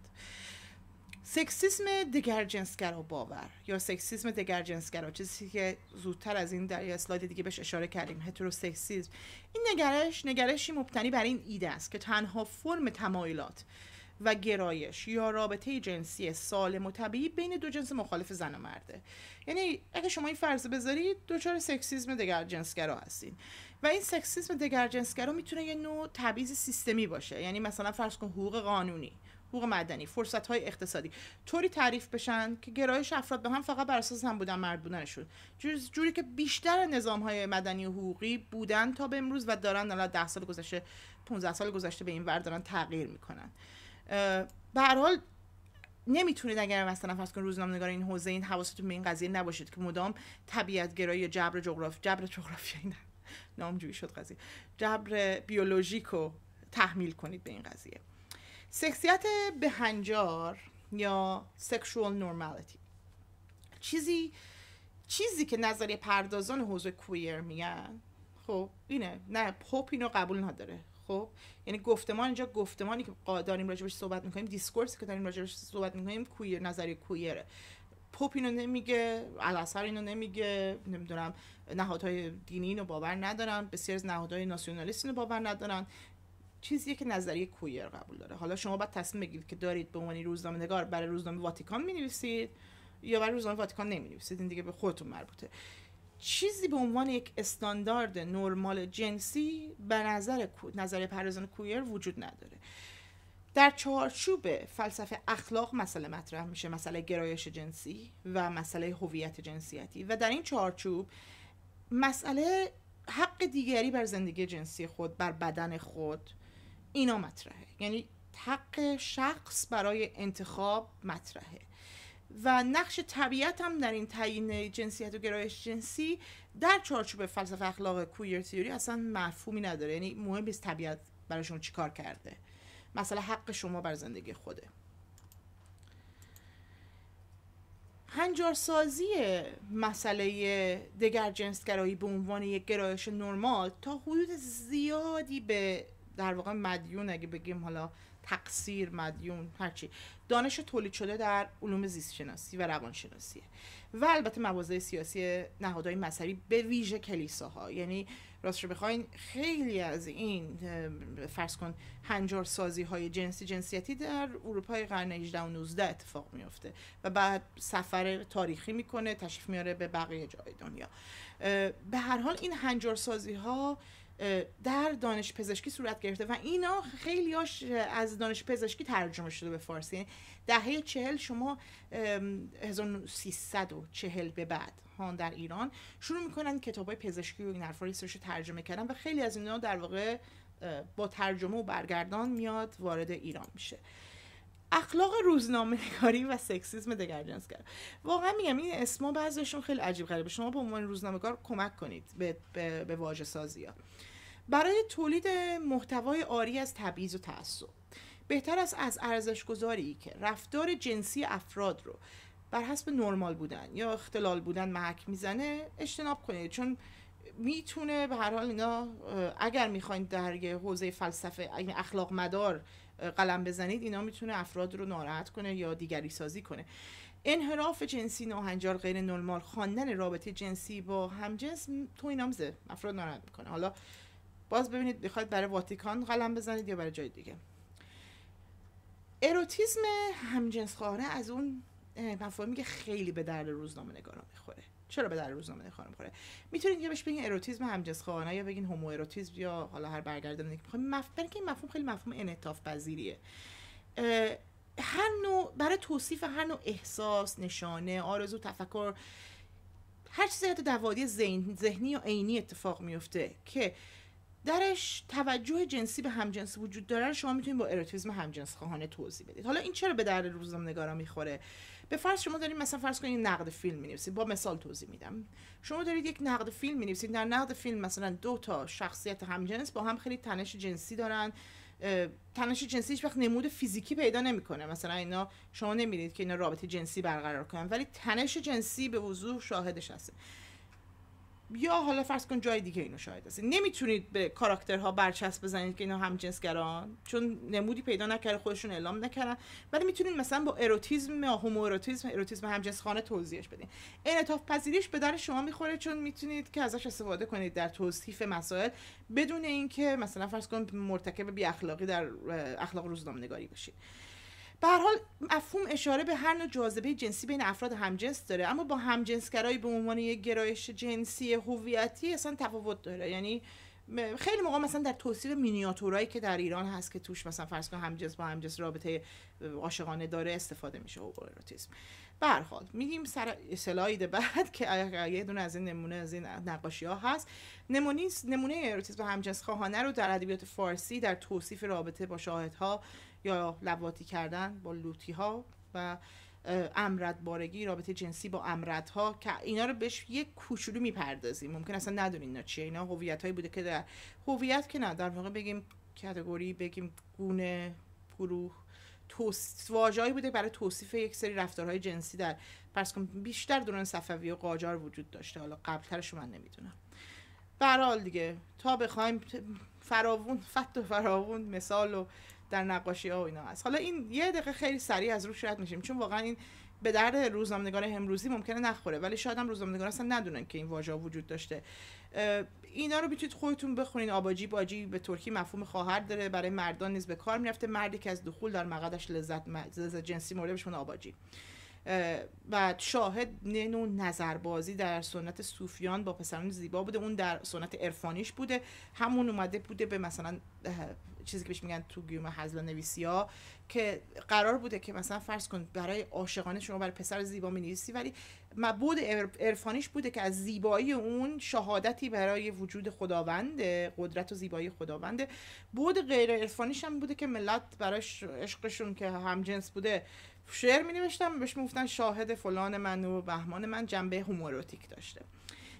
[SPEAKER 1] سکسیسم دگرجنسگرا باور یا سکسیسم جنسگرا چیزی که زودتر از این در اسلاید دیگه بهش اشاره کردیم هتروسکسیسم این نگرش نگرشی مبتنی بر این ایده است که تنها فرم تمایلات و گرایش یا رابطه جنسی سالم و طبیعی بین دو جنس مخالف زن و مرده یعنی اگه شما این فرض بذارید دچار سکسیسم دگرجنسگرا هستین و این سکسیسم دگرجنسگرا میتونه یه نوع تبعیض سیستمی باشه یعنی مثلا فرض کن حقوق قانونی حقوق مدنی فرصت های اقتصادی طوری تعریف بشن که گرایش افراد به هم فقط بر اساس هم بودن مرد بودنشون جوری که بیشتر نظام های مدنی و حقوقی بودن تا به امروز و دارن الان 10 سال گذشته 15 سال گذشته به این ور دارن تغییر میکنن به هر حال نمیتونید اگر مثلا فرض کن نگار این حوزه این حواستون به این قضیه نباشید که مدام طبیعت گرایی یا جبر جغرافی جبر جغرافیایی نه شد قضیه جبر بیولوژیکو تحمیل کنید به این قضیه سکسیت بهنجار یا سکشوال نورمالیتی چیزی چیزی که نظریه پردازان حوزه کویر میگن خب اینه نه پوپ اینو قبول نداره خب یعنی گفتمان اینجا گفتمانی که داریم راجبش صحبت میکنیم دیسکورسی که داریم راجبش صحبت میکنیم کویر نظریه کویره پوپ اینو نمیگه الاثر اینو نمیگه نمیدونم نهادهای دینی اینو باور ندارن بسیار از نهادهای ناسیونالیست اینو باور ندارن چیزیه که نظریه کویر قبول داره حالا شما باید تصمیم بگیرید که دارید به عنوان روزنامه نگار برای روزنامه واتیکان می نویسید یا برای روزنامه واتیکان نمی نویسید این دیگه به خودتون مربوطه چیزی به عنوان یک استاندارد نرمال جنسی به نظر نظریه پردازان کویر وجود نداره در چارچوب فلسفه اخلاق مسئله مطرح میشه مسئله گرایش جنسی و مسئله هویت جنسیتی و در این چارچوب مسئله حق دیگری بر زندگی جنسی خود بر بدن خود اینا مطرحه یعنی حق شخص برای انتخاب مطرحه و نقش طبیعت هم در این تعیین جنسیت و گرایش جنسی در چارچوب فلسفه اخلاق کویر تیوری اصلا مفهومی نداره یعنی مهم نیست طبیعت برای شما چیکار کرده مثلا حق شما بر زندگی خوده هنجارسازی مسئله دگر جنسگرایی به عنوان یک گرایش نرمال تا حدود زیادی به در واقع مدیون اگه بگیم حالا تقصیر مدیون هرچی دانش تولید شده در علوم زیست شناسی و روان و البته مواضع سیاسی نهادهای مذهبی به ویژه کلیساها یعنی راستش بخواین خیلی از این فرض کن هنجار سازی های جنسی جنسیتی در اروپای قرن 18 و 19 اتفاق میفته و بعد سفر تاریخی میکنه تشریف میاره به بقیه جای دنیا به هر حال این هنجار سازی ها در دانش پزشکی صورت گرفته و اینا خیلیاش از دانش پزشکی ترجمه شده به فارسی دهه چهل شما 1340 به بعد هان در ایران شروع میکنن کتاب های پزشکی و این حرفا رو ترجمه کردن و خیلی از اینا در واقع با ترجمه و برگردان میاد وارد ایران میشه اخلاق روزنامه کاری و سکسیزم جنس کرد واقعا میگم این اسما بعضیشون خیلی عجیب غریبه شما به عنوان کار کمک کنید به, به, به سازی ها برای تولید محتوای آری از تبعیض و تعصب بهتر است از ارزش گذاری که رفتار جنسی افراد رو بر حسب نرمال بودن یا اختلال بودن محک میزنه اجتناب کنید چون میتونه به هر حال اینا اگر میخواین در یه حوزه فلسفه یعنی اخلاق مدار قلم بزنید اینا میتونه افراد رو ناراحت کنه یا دیگری سازی کنه انحراف جنسی ناهنجار غیر نرمال خواندن رابطه جنسی با همجنس تو اینامزه افراد ناراحت میکنه حالا باز ببینید میخواید برای واتیکان قلم بزنید یا برای جای دیگه اروتیزم همجنس خواهانه از اون مفاهیمی که خیلی به در روزنامه نگارا میخوره چرا به در روزنامه نگارا میخوره میتونید یا بهش بگین اروتیزم همجنس خواهانه یا بگین هومو اروتیزم یا حالا هر برگردونی که میخوایم که این مفهوم خیلی مفهوم انعطاف پذیریه هر نوع برای توصیف هر نوع احساس نشانه آرزو تفکر هر چیزی حتی دوادی ذهنی یا عینی اتفاق میفته که درش توجه جنسی به همجنس وجود داره شما میتونید با اروتیزم همجنس خواهانه توضیح بدید حالا این چرا به در روزنامه‌نگارا میخوره به فرض شما دارید مثلا فرض کنید نقد فیلم مینویسید با مثال توضیح میدم شما دارید یک نقد فیلم مینویسید در نقد فیلم مثلا دو تا شخصیت همجنس با هم خیلی تنش جنسی دارن تنش جنسی هیچ وقت نمود فیزیکی پیدا نمیکنه مثلا اینا شما نمیدید که اینا رابطه جنسی برقرار کنن ولی تنش جنسی به وضوح شاهدش هستید یا حالا فرض کن جای دیگه اینو شاهد هستید نمیتونید به کاراکترها برچسب بزنید که اینا گران چون نمودی پیدا نکرده خودشون اعلام نکردن ولی میتونید مثلا با اروتیزم یا هومو اروتیزم اروتیزم همجنس خانه توضیحش بدین انعطاف پذیریش به در شما میخوره چون میتونید که ازش استفاده کنید در توصیف مسائل بدون اینکه مثلا فرض کن مرتکب بی اخلاقی در اخلاق روزنامه‌نگاری بشید به حال مفهوم اشاره به هر نوع جاذبه جنسی بین افراد همجنس داره اما با همجنسگرایی به عنوان یک گرایش جنسی هویتی اصلا تفاوت داره یعنی خیلی موقع مثلا در توصیف مینیاتورایی که در ایران هست که توش مثلا فرض کن همجنس با همجنس رابطه عاشقانه داره استفاده میشه و اروتیسم به حال میگیم سر سلاید بعد که یه دونه از این نمونه از این نقاشی ها هست نمونه نمونه اروتیسم همجنس خواهانه رو در ادبیات فارسی در توصیف رابطه با شاهدها یا لواتی کردن با لوتی ها و امرد بارگی رابطه جنسی با امرد ها که اینا رو بهش یک کوچولو میپردازیم ممکن اصلا ندونین اینا چیه اینا هویت هایی بوده که در هویت که نه در واقع بگیم کاتگوری بگیم گونه گروه توست واژه‌ای بوده برای توصیف یک سری رفتارهای جنسی در کنم بیشتر دوران صفوی و قاجار وجود داشته حالا قبلترش من نمیدونم به دیگه تا بخوایم فراوون فت و فراوون مثال و در نقاشی ها و اینا هست حالا این یه دقیقه خیلی سریع از روش رد میشیم چون واقعا این به درد روزنامه‌نگار امروزی ممکنه نخوره ولی شاید هم روزنامه‌نگار اصلا ندونن که این واژه وجود داشته اینا رو میتونید خودتون بخونین آباجی باجی به ترکی مفهوم خواهر داره برای مردان نیز به کار میرفته مردی که از دخول در مقدش لذت, لذت جنسی مورد آباجی و شاهد نظر نظربازی در سنت صوفیان با پسران زیبا بوده اون در سنت عرفانیش بوده همون اومده بوده به مثلا چیزی که بهش میگن تو گیوم هزلا نویسی ها که قرار بوده که مثلا فرض کن برای عاشقانه شما برای پسر زیبا می ولی مبود عرفانیش بوده که از زیبایی اون شهادتی برای وجود خداوند قدرت و زیبایی خداونده بود غیر عرفانیش هم بوده که ملت برای عشقشون که همجنس بوده شعر می نوشتم بهش می گفتن شاهد فلان من و بهمان من جنبه هوموروتیک داشته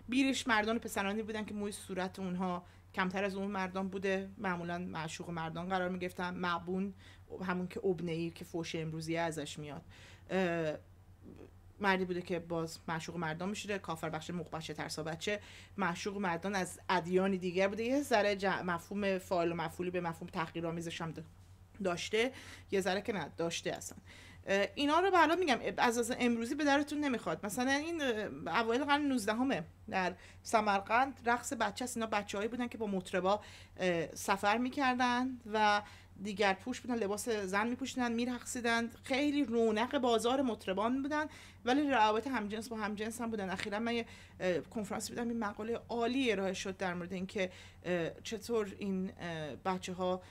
[SPEAKER 1] بیرش مردان و پسرانی بودن که موی صورت اونها کمتر از اون مردان بوده معمولا معشوق مردان قرار میگرفتن معبون همون که ابنه ای که فوش امروزی ازش میاد مردی بوده که باز معشوق مردان شده کافر بخش مقبشه ترسا بچه معشوق مردان از ادیان دیگر بوده یه ذره مفهوم فاعل و مفعولی به مفهوم تحقیرآمیزش هم داشته یه ذره که نه داشته اصلا اینا رو بالا میگم از از امروزی به درتون نمیخواد مثلا این اوایل قرن 19 همه در سمرقند رقص بچه است اینا هایی بودن که با مطربا سفر میکردن و دیگر پوش بودن لباس زن می میپوشیدن میرقصیدن خیلی رونق بازار مطربان بودن ولی روابط همجنس با همجنس هم بودن اخیرا من یه کنفرانس بودم، این مقاله عالی ارائه شد در مورد اینکه چطور این بچه ها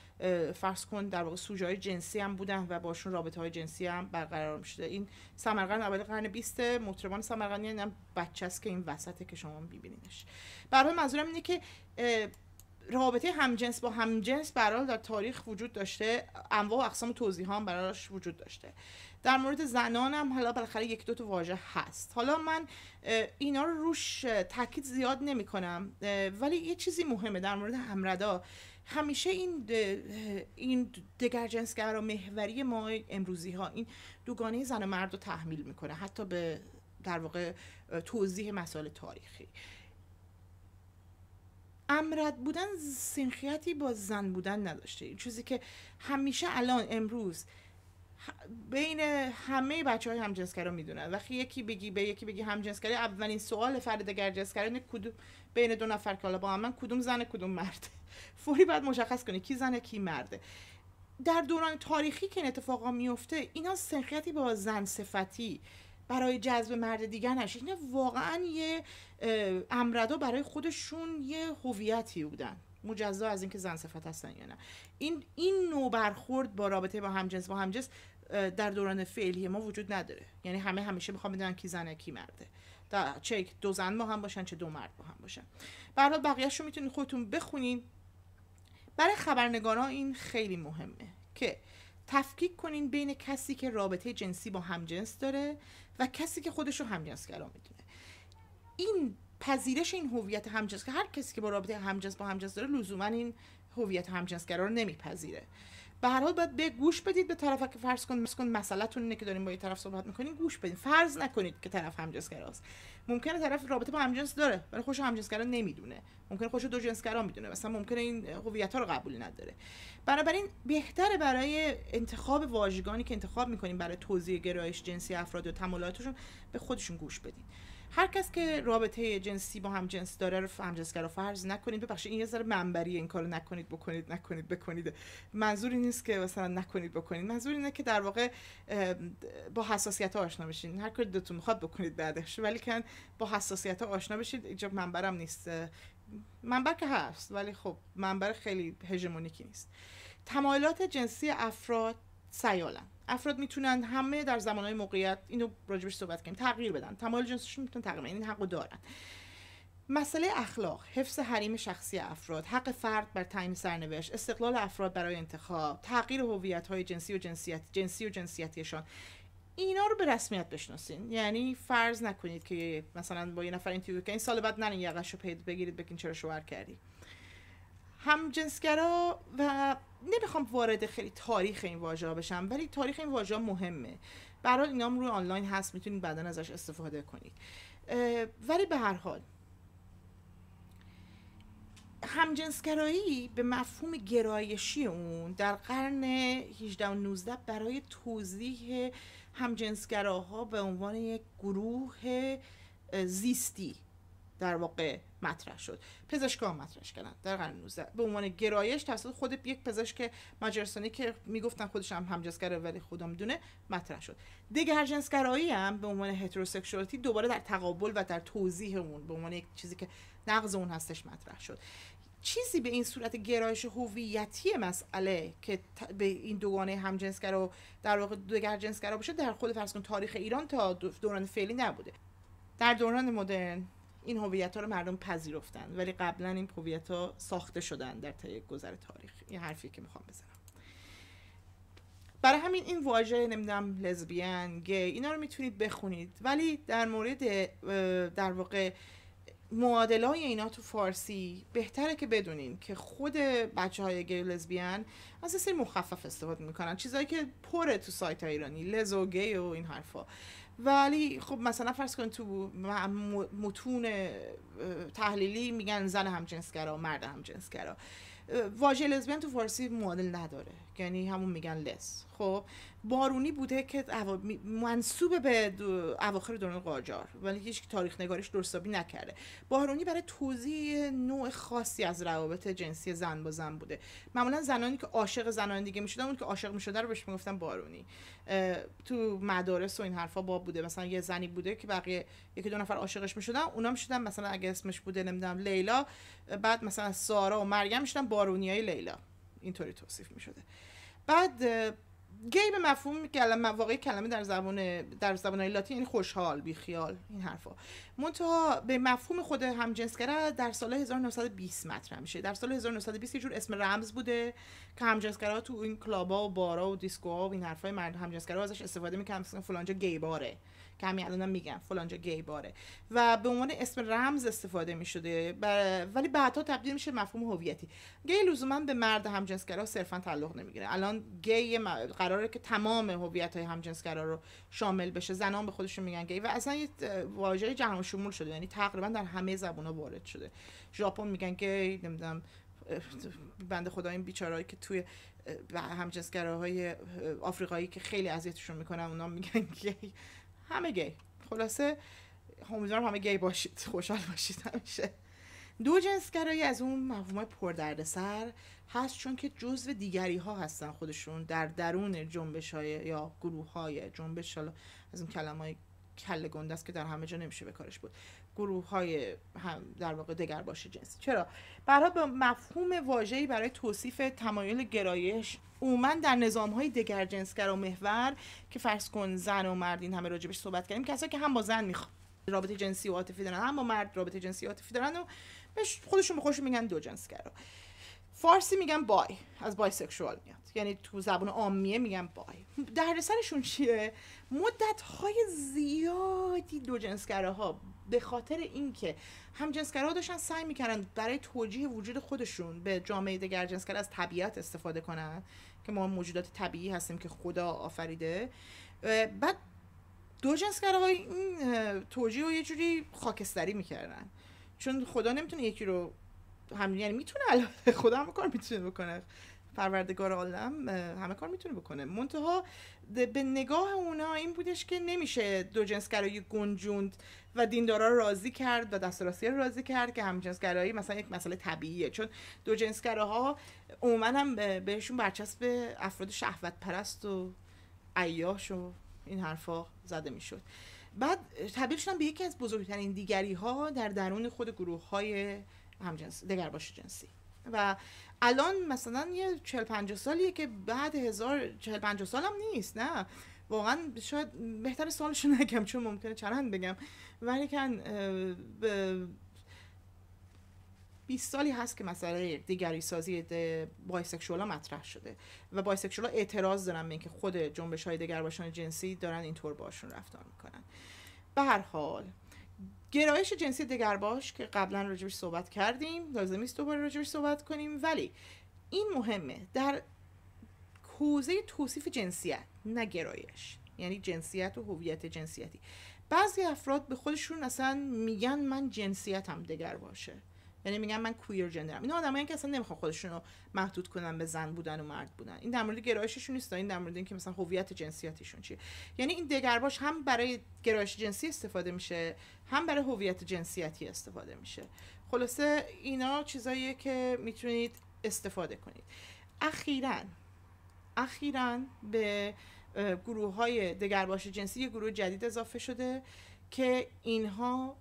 [SPEAKER 1] فرض کن در واقع سوژه جنسی هم بودن و باشون رابطه های جنسی هم برقرار شده این سمرقند اول قرن 20 مطربان سمرقند یعنی بچه است که این وسطه که شما میبینینش برای منظورم اینه که رابطه همجنس با همجنس برال در تاریخ وجود داشته انواع و اقسام توضیح هم براش وجود داشته در مورد زنانم حالا بالاخره یک دو تا واژه هست حالا من اینا رو روش تاکید زیاد نمی کنم ولی یه چیزی مهمه در مورد همردا همیشه این این جنس و محوری ما امروزی ها این دوگانه زن و مرد رو تحمیل میکنه حتی به در واقع توضیح مسائل تاریخی امرد بودن سنخیتی با زن بودن نداشته این چیزی که همیشه الان امروز بین همه بچه های همجنسگرا میدونن وقتی یکی بگی به یکی بگی همجنسگرا اولین سوال فرد گرجنسگرا اینه کدوم بین دو نفر که حالا با هم من کدوم زن کدوم مرد فوری باید مشخص کنی کی زنه کی مرده در دوران تاریخی که این اتفاقا میفته اینا سنخیتی با زن صفتی برای جذب مرد دیگر نشه اینا واقعا یه امردا برای خودشون یه هویتی بودن مجزا از اینکه زن صفت هستن یا نه این این نوع برخورد با رابطه با همجنس با همجنس در دوران فعلی ما وجود نداره یعنی همه همیشه میخوام بدونن کی زنه کی مرده تا چه دو زن با هم باشن چه دو مرد با هم باشن بقیهش رو میتونید خودتون بخونین برای خبرنگارا این خیلی مهمه که تفکیک کنین بین کسی که رابطه جنسی با همجنس داره و کسی که خودش رو همجنسگرا میدونه این پذیرش این هویت همجنس که هر کسی که با رابطه همجنس با همجنس داره لزوما این هویت همجنسگرا رو نمیپذیره به هر حال باید به گوش بدید به طرف که فرض کن مثلا مسئلهتون اینه که داریم با یه طرف صحبت میکنین گوش بدید فرض نکنید که طرف همجنسگراست ممکنه طرف رابطه با همجنس داره ولی خوش همجنسگرا نمیدونه ممکنه خوش دو جنسگرا میدونه مثلا ممکنه این هویت ها رو قبول نداره بنابراین بهتره برای انتخاب واژگانی که انتخاب میکنیم برای توضیح گرایش جنسی افراد و تمایلاتشون به خودشون گوش بدین هر کس که رابطه جنسی با هم جنس داره رو رو فرض نکنید ببخشید این یه ذره منبری این کارو نکنید بکنید نکنید بکنید منظوری نیست که مثلا نکنید بکنید منظور اینه که در واقع با حساسیت آشنا بشین هر کاری دوتون میخواد بکنید بعدش ولی که با حساسیت آشنا بشید اینجا منبرم نیست منبر که هست ولی خب منبر خیلی هژمونیکی نیست تمایلات جنسی افراد سیالن افراد میتونن همه در زمانهای موقعیت اینو راجبش صحبت کنیم تغییر بدن تمایل جنسیشون میتونن تغییر بدن این یعنی حقو دارن مسئله اخلاق، حفظ حریم شخصی افراد، حق فرد بر تعیین سرنوشت، استقلال افراد برای انتخاب، تغییر های جنسی و جنسیت جنسی و جنسیتیشان اینا رو به رسمیت بشناسین یعنی فرض نکنید که مثلا با یه نفر اینتیو که این سال بعد نرین یقش رو پیدا بگیرید بگین چرا شوهر کردی همجنسگرا و نمیخوام وارد خیلی تاریخ این واژه بشم ولی تاریخ این واژه مهمه برای اینام روی آنلاین هست میتونید بعدا ازش استفاده کنید ولی به هر حال همجنسگرایی به مفهوم گرایشی اون در قرن 18 و 19 برای توضیح همجنسگراها به عنوان یک گروه زیستی در واقع مطرح شد پزشکان مطرح کردن در قرن 19 به عنوان گرایش توسط خود یک پزشک مجارستانی که میگفتن خودش هم همجنسگره ولی خدا میدونه مطرح شد دیگه جنسگرایی هم به عنوان هتروسکسوالتی دوباره در تقابل و در توضیح اون به عنوان یک چیزی که نقض اون هستش مطرح شد چیزی به این صورت گرایش هویتی مسئله که به این دوگانه همجنسگرا و در واقع دوگر جنسگرا باشه در خود فرض تاریخ ایران تا دوران فعلی نبوده در دوران مدرن این هویت ها رو مردم پذیرفتن ولی قبلا این هویت ها ساخته شدن در طی گذر تاریخ این حرفی که میخوام بزنم برای همین این واژه نمیدونم لزبیان گی اینا رو میتونید بخونید ولی در مورد در واقع معادلای اینا تو فارسی بهتره که بدونین که خود بچه های گی و لزبیان از سری مخفف استفاده میکنن چیزایی که پره تو سایت ایرانی لز و گی و این حرفا ولی خب مثلا فرض کن تو متون تحلیلی میگن زن همجنسگرا مرد همجنسگرا واژه لزبین تو فارسی معادل نداره یعنی همون میگن لس خب بارونی بوده که منصوب به اواخر دوران قاجار ولی هیچ تاریخ نگاریش درستابی نکرده بارونی برای توضیح نوع خاصی از روابط جنسی زن با زن بوده معمولا زنانی که عاشق زنان دیگه میشدن اون که عاشق میشده رو بهش میگفتن بارونی تو مدارس و این حرفا با بوده مثلا یه زنی بوده که بقیه یکی دو نفر عاشقش میشدن اونا میشدن مثلا اگه اسمش بوده نمیدونم لیلا بعد مثلا سارا و مریم میشدن بارونیای لیلا اینطوری توصیف میشده بعد گی به مفهوم کلمه واقعی کلمه در زبان در زبان لاتین یعنی خوشحال خیال، این حرفا منتها به مفهوم خود همجنسگرا در سال 1920 مطرح میشه در سال 1920 یه جور اسم رمز بوده که همجنسگرا تو این کلابا و بارا و ها و این حرفای مرد همجنسگرا ازش استفاده میکنن مثلا فلانجا گی باره که همین الانم هم میگم فلانجا گی باره و به عنوان اسم رمز استفاده میشده ولی بعدها تبدیل میشه مفهوم هویتی گی لزوما به مرد همجنسگرا صرفا تعلق نمیگیره الان گی قراره که تمام هویت های همجنسگرا رو شامل بشه زنان به خودشون میگن گی و اصلا یه واژه جهان شمول شده یعنی تقریبا در همه ها وارد شده ژاپن میگن گی نمیدونم بنده خدا این بیچارهایی که توی همجنسگراهای آفریقایی که خیلی اذیتشون میکنن اونا میگن گی همه گی خلاصه امیدوارم همه گی باشید خوشحال باشید همیشه دو جنسگرایی از اون مفهومای سر هست چون که جزو دیگری ها هستن خودشون در درون جنبش های یا گروه های جنبش از اون کلمه های کل گنده است که در همه جا نمیشه به کارش بود گروه های هم در واقع دگر باشه جنسی چرا برای به مفهوم واژه‌ای برای توصیف تمایل گرایش اومن در نظام های دگر و محور که فرض کن زن و مرد این همه راجبش صحبت کردیم کسایی که هم با زن میخوان رابطه جنسی و عاطفی دارن هم با مرد رابطه جنسی و عاطفی دارن و خودشون به خودشون میگن دو جنسگر. فارسی میگن بای از سکشوال میاد یعنی تو زبان آمیه میگن بای دردسرشون چیه مدت های زیادی دو ها به خاطر اینکه هم ها داشتن سعی میکردن برای توجیه وجود خودشون به جامعه دگر جنسگرا از طبیعت استفاده کنن که ما موجودات طبیعی هستیم که خدا آفریده بعد دو جنسگراها این توجیه رو یه جوری خاکستری میکردن چون خدا نمیتونه یکی رو هم یعنی میتونه خدا همه کار میتونه بکنه پروردگار عالم همه کار میتونه بکنه منتها به نگاه اونا این بودش که نمیشه دو جنسگرایی گنجوند و دیندارا راضی کرد و دست راضی کرد که همجنسگرایی مثلا یک مسئله طبیعیه چون دو جنسگراها عموما هم بهشون برچسب افراد شهوت پرست و عیاش و این حرفا زده میشد بعد تبدیل شدن به یکی از بزرگترین دیگری ها در درون خود گروه های دگر باش جنسی و الان مثلا یه 40 50 سالیه که بعد هزار 40 سالم نیست نه واقعا شاید بهتر سالشون نگم چون ممکنه چرند بگم ولی کن 20 سالی هست که مسئله دیگری سازی بایسکشوال مطرح شده و بایسکشوال اعتراض دارن به اینکه خود جنبش های دگرباشان جنسی دارن اینطور باشون رفتار میکنن به هر حال گرایش جنسی دگرباش که قبلا راجبش صحبت کردیم لازم نیست دوباره راجبش صحبت کنیم ولی این مهمه در کوزه توصیف جنسیت نه گرایش یعنی جنسیت و هویت جنسیتی بعضی افراد به خودشون اصلا میگن من جنسیتم دگر باشه یعنی میگن من کویر جندرم اینا آدمایی که اصلا نمیخوان خودشون رو محدود کنن به زن بودن و مرد بودن این در مورد گرایششون نیست این در مورد که مثلا هویت جنسیتیشون چیه یعنی این دگرباش هم برای گرایش جنسی استفاده میشه هم برای هویت جنسیتی استفاده میشه خلاصه اینا چیزاییه که میتونید استفاده کنید اخیرا اخیرا به گروه های دگرباش جنسی یه گروه جدید اضافه شده که اینها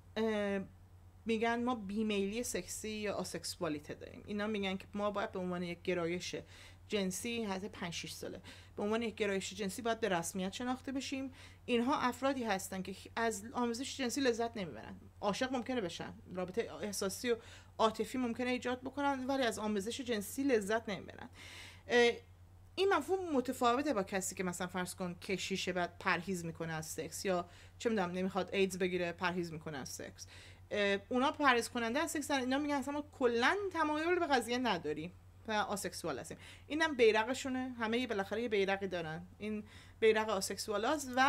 [SPEAKER 1] میگن ما بیمیلی سکسی یا آسکسوالیته داریم اینا میگن که ما باید به عنوان یک گرایش جنسی حتی 5 6 ساله به عنوان یک گرایش جنسی باید به رسمیت شناخته بشیم اینها افرادی هستن که از آموزش جنسی لذت نمیبرن عاشق ممکنه بشن رابطه احساسی و عاطفی ممکنه ایجاد بکنن ولی از آموزش جنسی لذت نمیبرن این مفهوم متفاوته با کسی که مثلا فرض کن کشیشه بعد پرهیز میکنه از سکس یا چه میدونم نمیخواد ایدز بگیره پرهیز میکنه از سکس اونا پرس کننده از سکس اینا میگن اصلا ما کلا تمایل به قضیه نداریم و آسکسوال هستیم اینم بیرقشونه همه بالاخره یه بیرقی دارن این بیرق آسکسوالاز و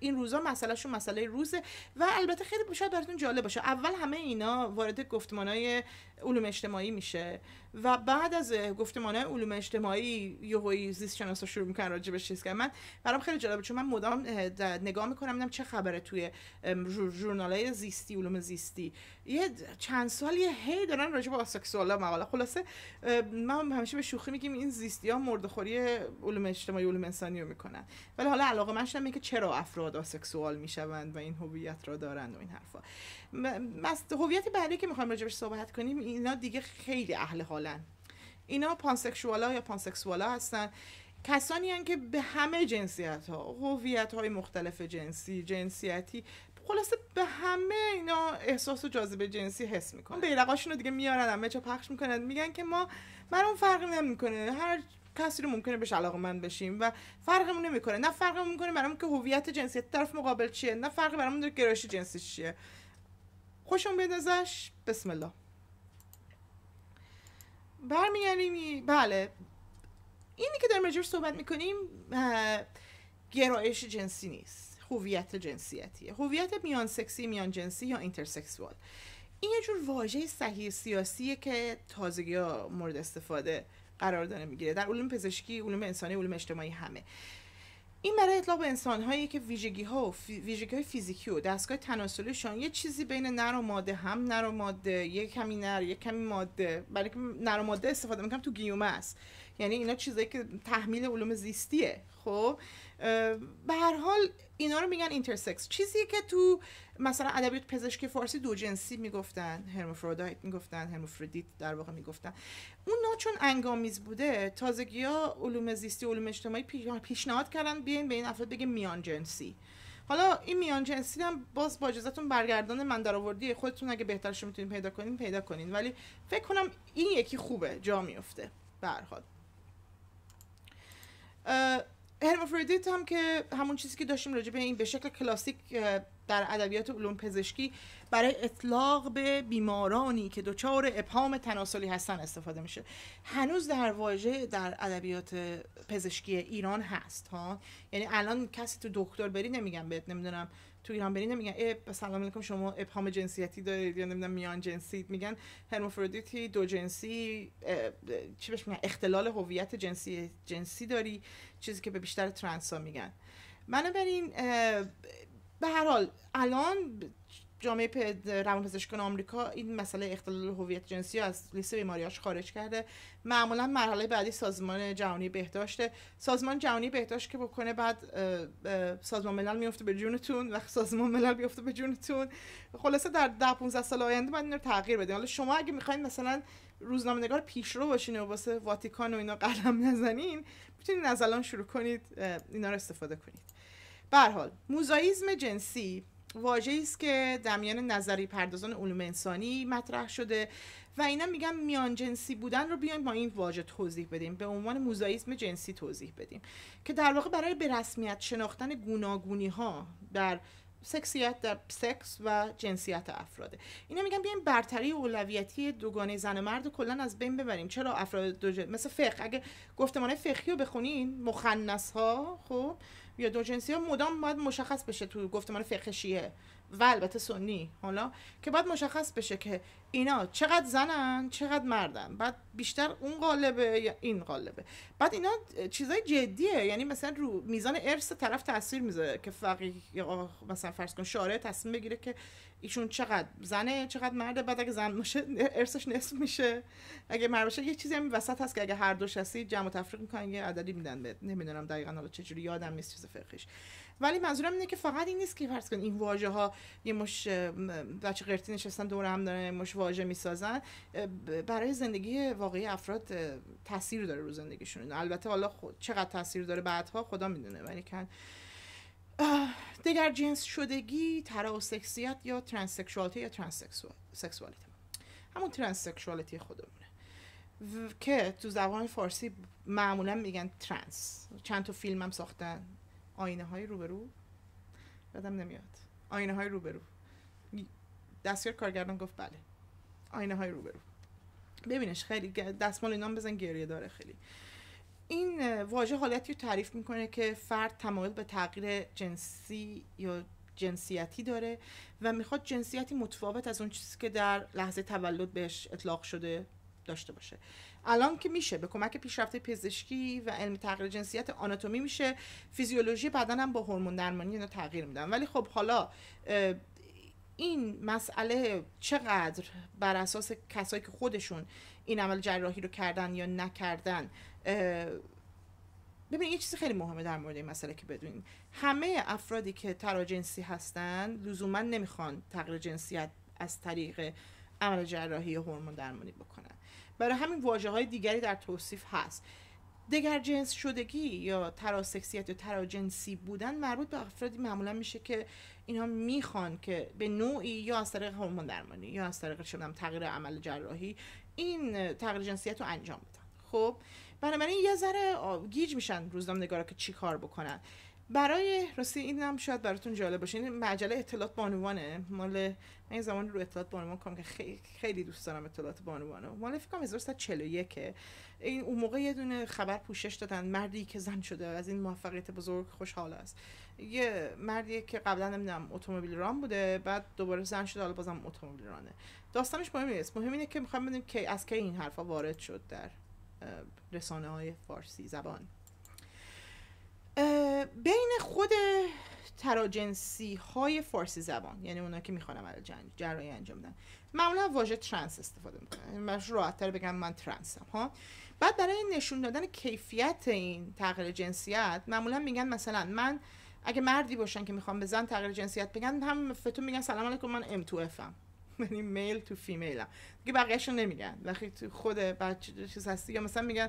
[SPEAKER 1] این روزا شون مسئله روزه و البته خیلی شاید براتون جالب باشه اول همه اینا وارد های علوم اجتماعی میشه و بعد از گفتمان های علوم اجتماعی یهوی زیست شناسا شروع میکنن راجع به چیز من برام خیلی جالبه چون من مدام نگاه میکنم ببینم چه خبره توی ژورنال های زیستی علوم زیستی یه چند یه هی دارن راجع به آسکسوالا مقاله خلاصه من همیشه به شوخی میگیم این زیستی ها مردخوری علوم اجتماعی علوم انسانی رو میکنن میکنن ولی حالا علاقه من شدم که چرا افراد آسکسوال میشوند و این هویت را دارند و این حرفا هویت بعدی که میخوایم راجبش صحبت کنیم اینا دیگه خیلی اهل حالن اینا ها یا ها هستن کسانی هن که به همه جنسیت ها هویت های مختلف جنسی جنسیتی خلاصه به همه اینا احساس و جاذبه جنسی حس میکنن بیرقاشون رو دیگه میارن همه پخش میکنن میگن که ما من اون فرقی نمیکنه هر کسی رو ممکنه بهش علاقه من بشیم و فرقمون نمیکنه نه فرقمون میکنه برامون که هویت جنسیت طرف مقابل چیه نه فرقی برامون داره گرایش جنسی چیه خوشم بیاد ازش بسم الله برمیگردیم بله اینی که در مجور صحبت میکنیم گرایش جنسی نیست هویت جنسیتیه هویت میان سکسی میان جنسی یا اینترسکسوال این یه جور واژه صحیح سیاسیه که تازگی مورد استفاده قرار داره میگیره در علوم پزشکی علوم انسانی علوم اجتماعی همه این برای اطلاق به انسان هایی که ویژگی ها و ویژگی های فیزیکی و دستگاه تناسلیشان یه چیزی بین نر و ماده هم نر و ماده یک کمی نر یک کمی ماده برای نر و ماده استفاده میکنم تو گیومه است یعنی اینا چیزایی که تحمیل علوم زیستیه خب به هر حال اینا رو میگن اینترسکس چیزی که تو مثلا ادبیات پزشکی فارسی دو جنسی میگفتن هرمافرودایت میگفتن هرمافرودیت در واقع میگفتن اونا چون انگامیز بوده تازگی ها علوم زیستی علوم اجتماعی پیشنهاد کردن بیاین به این افراد بگیم میان جنسی حالا این میان جنسی هم باز با اجازهتون برگردان من آوردی خودتون اگه بهترش میتونید پیدا کنین پیدا کنین ولی فکر کنم این یکی خوبه جا میفته به هر حال هرمافرودیت هم که همون چیزی که داشتیم راجع به این به شکل کلاسیک در ادبیات علوم پزشکی برای اطلاق به بیمارانی که دچار ابهام تناسلی هستن استفاده میشه هنوز در واژه در ادبیات پزشکی ایران هست ها یعنی الان کسی تو دکتر بری نمیگم بهت نمیدونم تو ایران برین نمیگن اپ سلام علیکم شما ابهام جنسیتی دارید یا نمیدونم میان جنسی میگن هرمافرودیتی دو جنسی چی بهش میگن اختلال هویت جنسی جنسی داری چیزی که به بیشتر ها میگن منو برین به هر حال الان جامعه روانپزشکان آمریکا این مسئله اختلال هویت جنسی از لیست بیماریاش خارج کرده معمولا مرحله بعدی سازمان جهانی بهداشته سازمان جهانی بهداشت که بکنه بعد سازمان ملل میفته به جونتون و سازمان ملل میفته به جونتون خلاصه در 10 15 سال آینده باید اینو تغییر بدین حالا شما اگه میخواین مثلا روزنامه نگار پیشرو باشین و واسه واتیکان و اینا قلم نزنین میتونین از الان شروع کنید اینا رو استفاده کنید به حال موزاییزم جنسی واجه است که در میان نظری پردازان علوم انسانی مطرح شده و اینا میگن میان جنسی بودن رو بیایم با این واژه توضیح بدیم به عنوان موزاییسم جنسی توضیح بدیم که در واقع برای به رسمیت شناختن گوناگونی ها در سکسیت در سکس و جنسیت افراده اینا میگن بیایم برتری اولویتی دوگانه زن و مرد رو کلا از بین ببریم چرا افراد دو جن... مثل فقه اگه گفتمان فقهی رو بخونین مخنث ها خب یا دو جنسی ها مدام باید مشخص بشه تو گفتمان فقه شیعه و البته سنی حالا که باید مشخص بشه که اینا چقدر زنن چقدر مردن بعد بیشتر اون قالبه یا این قالبه بعد اینا چیزای جدیه یعنی مثلا رو میزان ارث طرف تاثیر میذاره که فقیه مثلا فرض کن شاره تصمیم بگیره که ایشون چقدر زنه چقدر مرده بعد اگه زن باشه ارثش نصف میشه اگه مرد باشه یه چیزی هم وسط هست که اگه هر دو شسی جمع و تفریق میکنن یه عددی میدن بهت نمیدونم دقیقا حالا چجوری یادم نیست چیز فرقیش ولی منظورم اینه که فقط این نیست که فرض کن این واژه ها یه مش بچه قرتی نشستن دور هم داره مش واژه میسازن برای زندگی واقعی افراد تاثیر داره رو زندگیشون البته حالا چقدر تاثیر داره بعدها خدا میدونه ولی کن دیگر جنس شدگی تراسکسیت یا ترانسکشوالتی یا ترانسکسوالتی همون ترانسکشوالتی خودمونه که تو زبان فارسی معمولا میگن ترنس چند تا فیلم هم ساختن آینه های روبرو یادم نمیاد آینه های روبرو دستیار کارگردان گفت بله آینه های روبرو ببینش خیلی دستمال اینام بزن گریه داره خیلی این واژه حالتی رو تعریف میکنه که فرد تمایل به تغییر جنسی یا جنسیتی داره و میخواد جنسیتی متفاوت از اون چیزی که در لحظه تولد بهش اطلاق شده داشته باشه الان که میشه به کمک پیشرفته پزشکی و علم تغییر جنسیت آناتومی میشه فیزیولوژی بدن هم با هورمون درمانی اینا تغییر میدن ولی خب حالا این مسئله چقدر بر اساس کسایی که خودشون این عمل جراحی رو کردن یا نکردن ببینید یه چیز خیلی مهمه در مورد این مسئله که بدونیم همه افرادی که تراجنسی هستن لزوما نمیخوان تغییر جنسیت از طریق عمل جراحی هورمون درمانی بکنن برای همین واجه های دیگری در توصیف هست دگر جنس شدگی یا تراسکسیت یا تراجنسی بودن مربوط به افرادی معمولا میشه که اینها میخوان که به نوعی یا از طریق هورمون درمانی یا از طریق شدم تغییر عمل جراحی این تغییر جنسیت رو انجام بدن خب بنابراین یه ذره گیج میشن روزنامه نگارا که چی کار بکنن برای راستی این هم شاید براتون جالب باشه این مجله اطلاعات بانوانه مال من زمان رو اطلاعات بانوان کام که خیلی, خیلی دوست دارم اطلاعات بانوانه مال فکر کنم 1941 این اون موقع یه دونه خبر پوشش دادن مردی که زن شده از این موفقیت بزرگ خوشحال است یه مردی که قبلا نمیدونم اتومبیل ران بوده بعد دوباره زن شده حالا بازم اتومبیل رانه داستانش مهم نیست مهم اینه که میخوام بدونیم که از کی این حرفا وارد شد در رسانه فارسی زبان بین خود تراجنسی های فارسی زبان یعنی اونا که میخوان عمل جرایی انجام بدن معمولا واژه ترنس استفاده میکنن یعنی من راحت تر بگم من ترنسم ها بعد برای نشون دادن کیفیت این تغییر جنسیت معمولا میگن مثلا من اگه مردی باشن که میخوام بزن تغییر جنسیت بگن هم فتون میگن سلام علیکم من ام یعنی تو افم یعنی میل تو فیمیل هم دیگه بقیهش نمیگن وقتی تو خود بچه چیز هستی یا مثلا میگن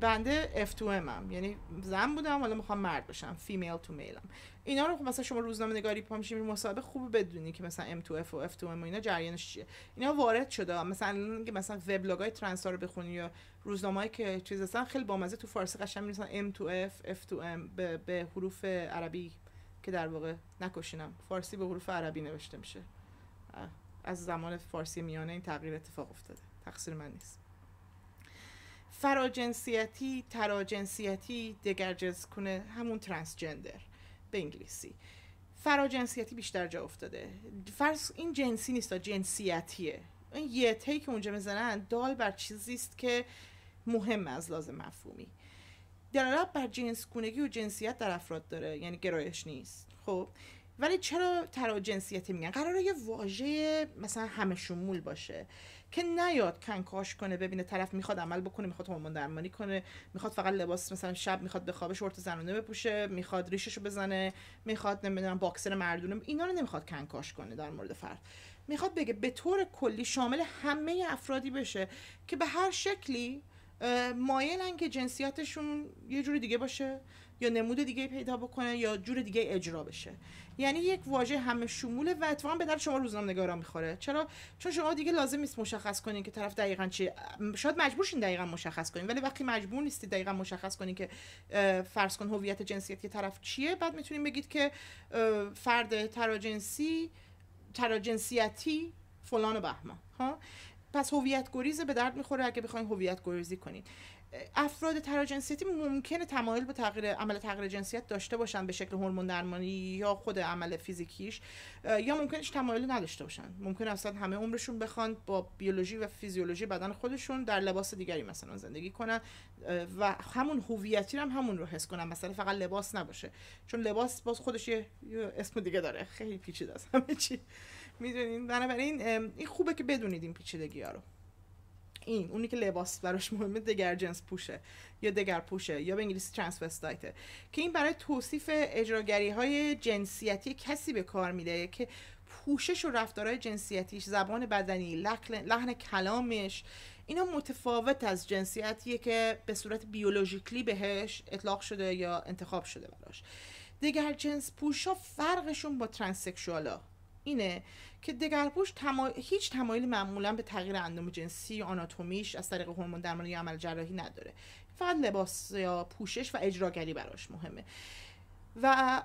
[SPEAKER 1] بنده F2M هم. یعنی زن بودم حالا میخوام مرد باشم فیمیل تو میلم اینا رو خب مثلا شما روزنامه نگاری پا میشیم مصاحبه خوب بدونی که مثلا M2F و F2M و اینا جریانش چیه اینا وارد شده مثلا اینکه مثلا وبلاگ های ترنس ها رو بخونی یا روزنامه‌ای که چیز هستن خیلی بامزه تو فارسی قشنگ می‌نویسن M2F F2M به, به حروف عربی که در واقع نکشینم فارسی به حروف عربی نوشته میشه از زمان فارسی میانه این تغییر اتفاق افتاده تقصیر من نیست فراجنسیتی تراجنسیتی جنس کنه همون ترانسجندر به انگلیسی فراجنسیتی بیشتر جا افتاده فرض این جنسی نیست جنسیتیه این یه تی که اونجا میزنن دال بر چیزی است که مهم از لازم مفهومی دلالت بر جنس کنگی و جنسیت در افراد داره یعنی گرایش نیست خب ولی چرا تراجنسیتی میگن قراره یه واژه مثلا مول باشه که نیاد کنکاش کنه ببینه طرف میخواد عمل بکنه میخواد هورمون درمانی کنه میخواد فقط لباس مثلا شب میخواد بخوابه شورت زنونه بپوشه میخواد ریششو بزنه میخواد نمیدونم باکسر مردونه اینا رو نمیخواد کنکاش کنه در مورد فرد میخواد بگه به طور کلی شامل همه افرادی بشه که به هر شکلی مایلن که جنسیتشون یه جوری دیگه باشه یا نمود دیگه پیدا بکنه یا جور دیگه اجرا بشه یعنی یک واژه همه شموله و اتفاقا به در شما روزنامه نگاران میخوره چرا چون شما دیگه لازم نیست مشخص کنین که طرف دقیقا چی شاید مجبور شین دقیقا مشخص کنین ولی وقتی مجبور نیستی دقیقا مشخص کنین که فرض کن هویت جنسیتی طرف چیه بعد میتونین بگید که فرد تراجنسی تراجنسیتی فلان و بهمان ها پس هویت گریزه به درد میخوره اگه بخواین هویت گریزی کنین افراد تراجنسیتی ممکنه تمایل به تغییر عمل تغییر جنسیت داشته باشن به شکل هورمون درمانی یا خود عمل فیزیکیش یا ممکنش تمایل نداشته باشن ممکن اصلا همه عمرشون بخوان با بیولوژی و فیزیولوژی بدن خودشون در لباس دیگری مثلا زندگی کنن و همون هویتی هم همون رو حس کنن مثلا فقط لباس نباشه چون لباس باز خودش یه اسم دیگه داره خیلی پیچیده است همه چی میدونین بنابراین این خوبه که بدونید این پیچیدگی رو این اونی که لباس براش مهمه دگر جنس پوشه یا دگر پوشه یا به انگلیسی ترانسوستایته که این برای توصیف اجراگری های جنسیتی کسی به کار میده که پوشش و رفتارهای جنسیتیش زبان بدنی لحن, کلامش اینا متفاوت از جنسیتیه که به صورت بیولوژیکلی بهش اطلاق شده یا انتخاب شده براش دگر جنس پوشا فرقشون با ها اینه که دگرپوش تما... هیچ تمایل معمولا به تغییر اندام جنسی آناتومیش از طریق هورمون درمانی یا عمل جراحی نداره فقط لباس یا پوشش و اجراگری براش مهمه و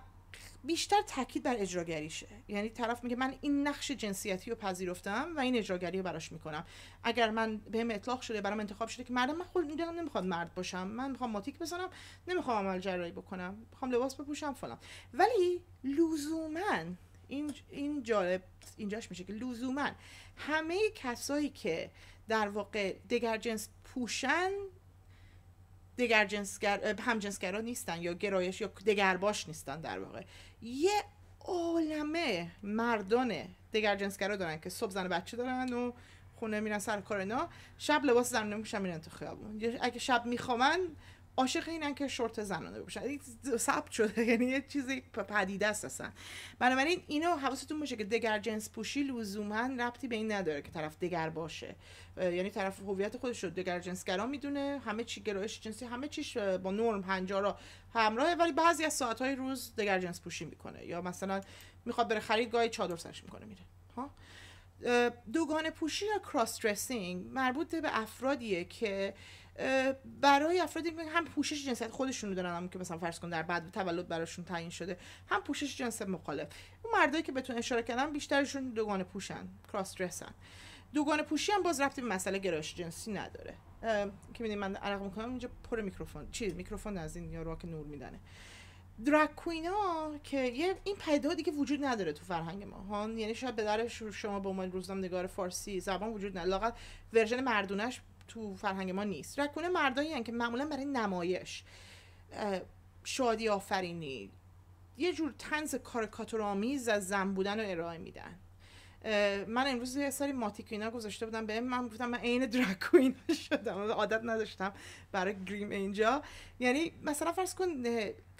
[SPEAKER 1] بیشتر تاکید بر اجراگریشه یعنی طرف میگه من این نقش جنسیتی رو پذیرفتم و این اجراگری رو براش میکنم اگر من بهم اطلاق شده برام انتخاب شده که مردم من خود میدونم نمیخواد مرد باشم من میخوام ماتیک بزنم نمیخوام عمل جراحی بکنم میخوام لباس بپوشم فلان ولی لزوما این این جالب اینجاش میشه که لزوما همه کسایی که در واقع جنس پوشن جنس همجنسگرا نیستن یا گرایش یا دگر باش نیستن در واقع یه عالمه مردان دگرجنسگرا دارن که صبح زن بچه دارن و خونه میرن سر کار اینا شب لباس زن نمیشن میرن تو خیابون اگه شب میخوامن عاشق اینن که شورت زنانه بپوشن ثبت شده یعنی یه چیزی پدیده است اصلا بنابراین اینو حواستون باشه که دگر جنس پوشی لزوما ربطی به این نداره که طرف دگر باشه یعنی طرف هویت خودش رو دگر جنسگرا میدونه همه چی گرایش جنسی همه چیش با نرم پنجارا همراهه ولی بعضی از ساعتهای روز دگر جنس پوشی میکنه یا مثلا میخواد بره خرید گاهی چادر سرش میکنه میره ها دوگان پوشی یا کراس مربوط به افرادیه که برای افرادی که هم پوشش جنسیت خودشون رو دارن هم که مثلا فرض کن در بعد تولد براشون تعیین شده هم پوشش جنس مخالف اون مردایی که بتون اشاره کردن بیشترشون دوگانه پوشن کراس درسن دوگانه پوشی هم باز رفتی به مسئله گرایش جنسی نداره که ببینید من عرق میکنم اینجا پر میکروفون چی؟ میکروفون از این یارو که نور میدنه درگ کوینا که یه این پیدا دیگه وجود نداره تو فرهنگ ما ها یعنی شاید به شما به عنوان روزنامه نگار فارسی زبان وجود نداره لاغت ورژن مردونش تو فرهنگ ما نیست رکونه مردایی هن که معمولا برای نمایش شادی آفرینی یه جور تنز آمیز از زن بودن رو ارائه میدن من امروز یه سری ماتیکوینا گذاشته بودم به من گفتم من عین دراکوین شدم عادت نداشتم برای گریم اینجا یعنی مثلا فرض کن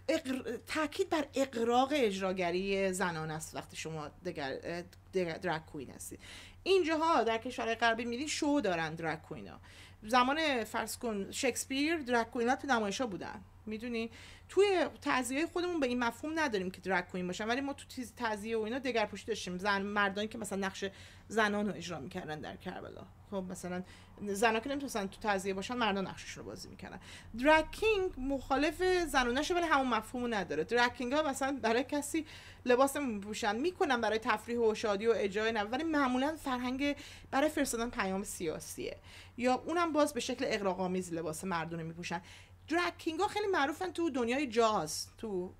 [SPEAKER 1] اقر... تاکید بر اقراق اجراگری زنان است وقتی شما دگر... دراکوین هستید اینجاها در کشور غربی میری شو دارن درکوینا زمان فرض کن شکسپیر درکوینا تو نمایشا بودن میدونی توی تعزیه خودمون به این مفهوم نداریم که درک کوین باشن ولی ما تو تیز تعزیه و اینا دگرپوشی داشتیم زن مردانی که مثلا نقش زنان رو اجرا میکردن در کربلا خب مثلا زنا که نمیتونستن تو تزیه باشن مردان نقششون رو بازی میکنن درکینگ مخالف زنونه ولی همون مفهومو نداره درکینگ ها مثلا برای کسی لباس میپوشن میکنن برای تفریح و شادی و اجرای نه ولی معمولا فرهنگ برای فرستادن پیام سیاسیه یا اونم باز به شکل اقراق‌آمیز لباس مردونه میپوشن درکینگ ها خیلی معروفن تو دنیای جاز تو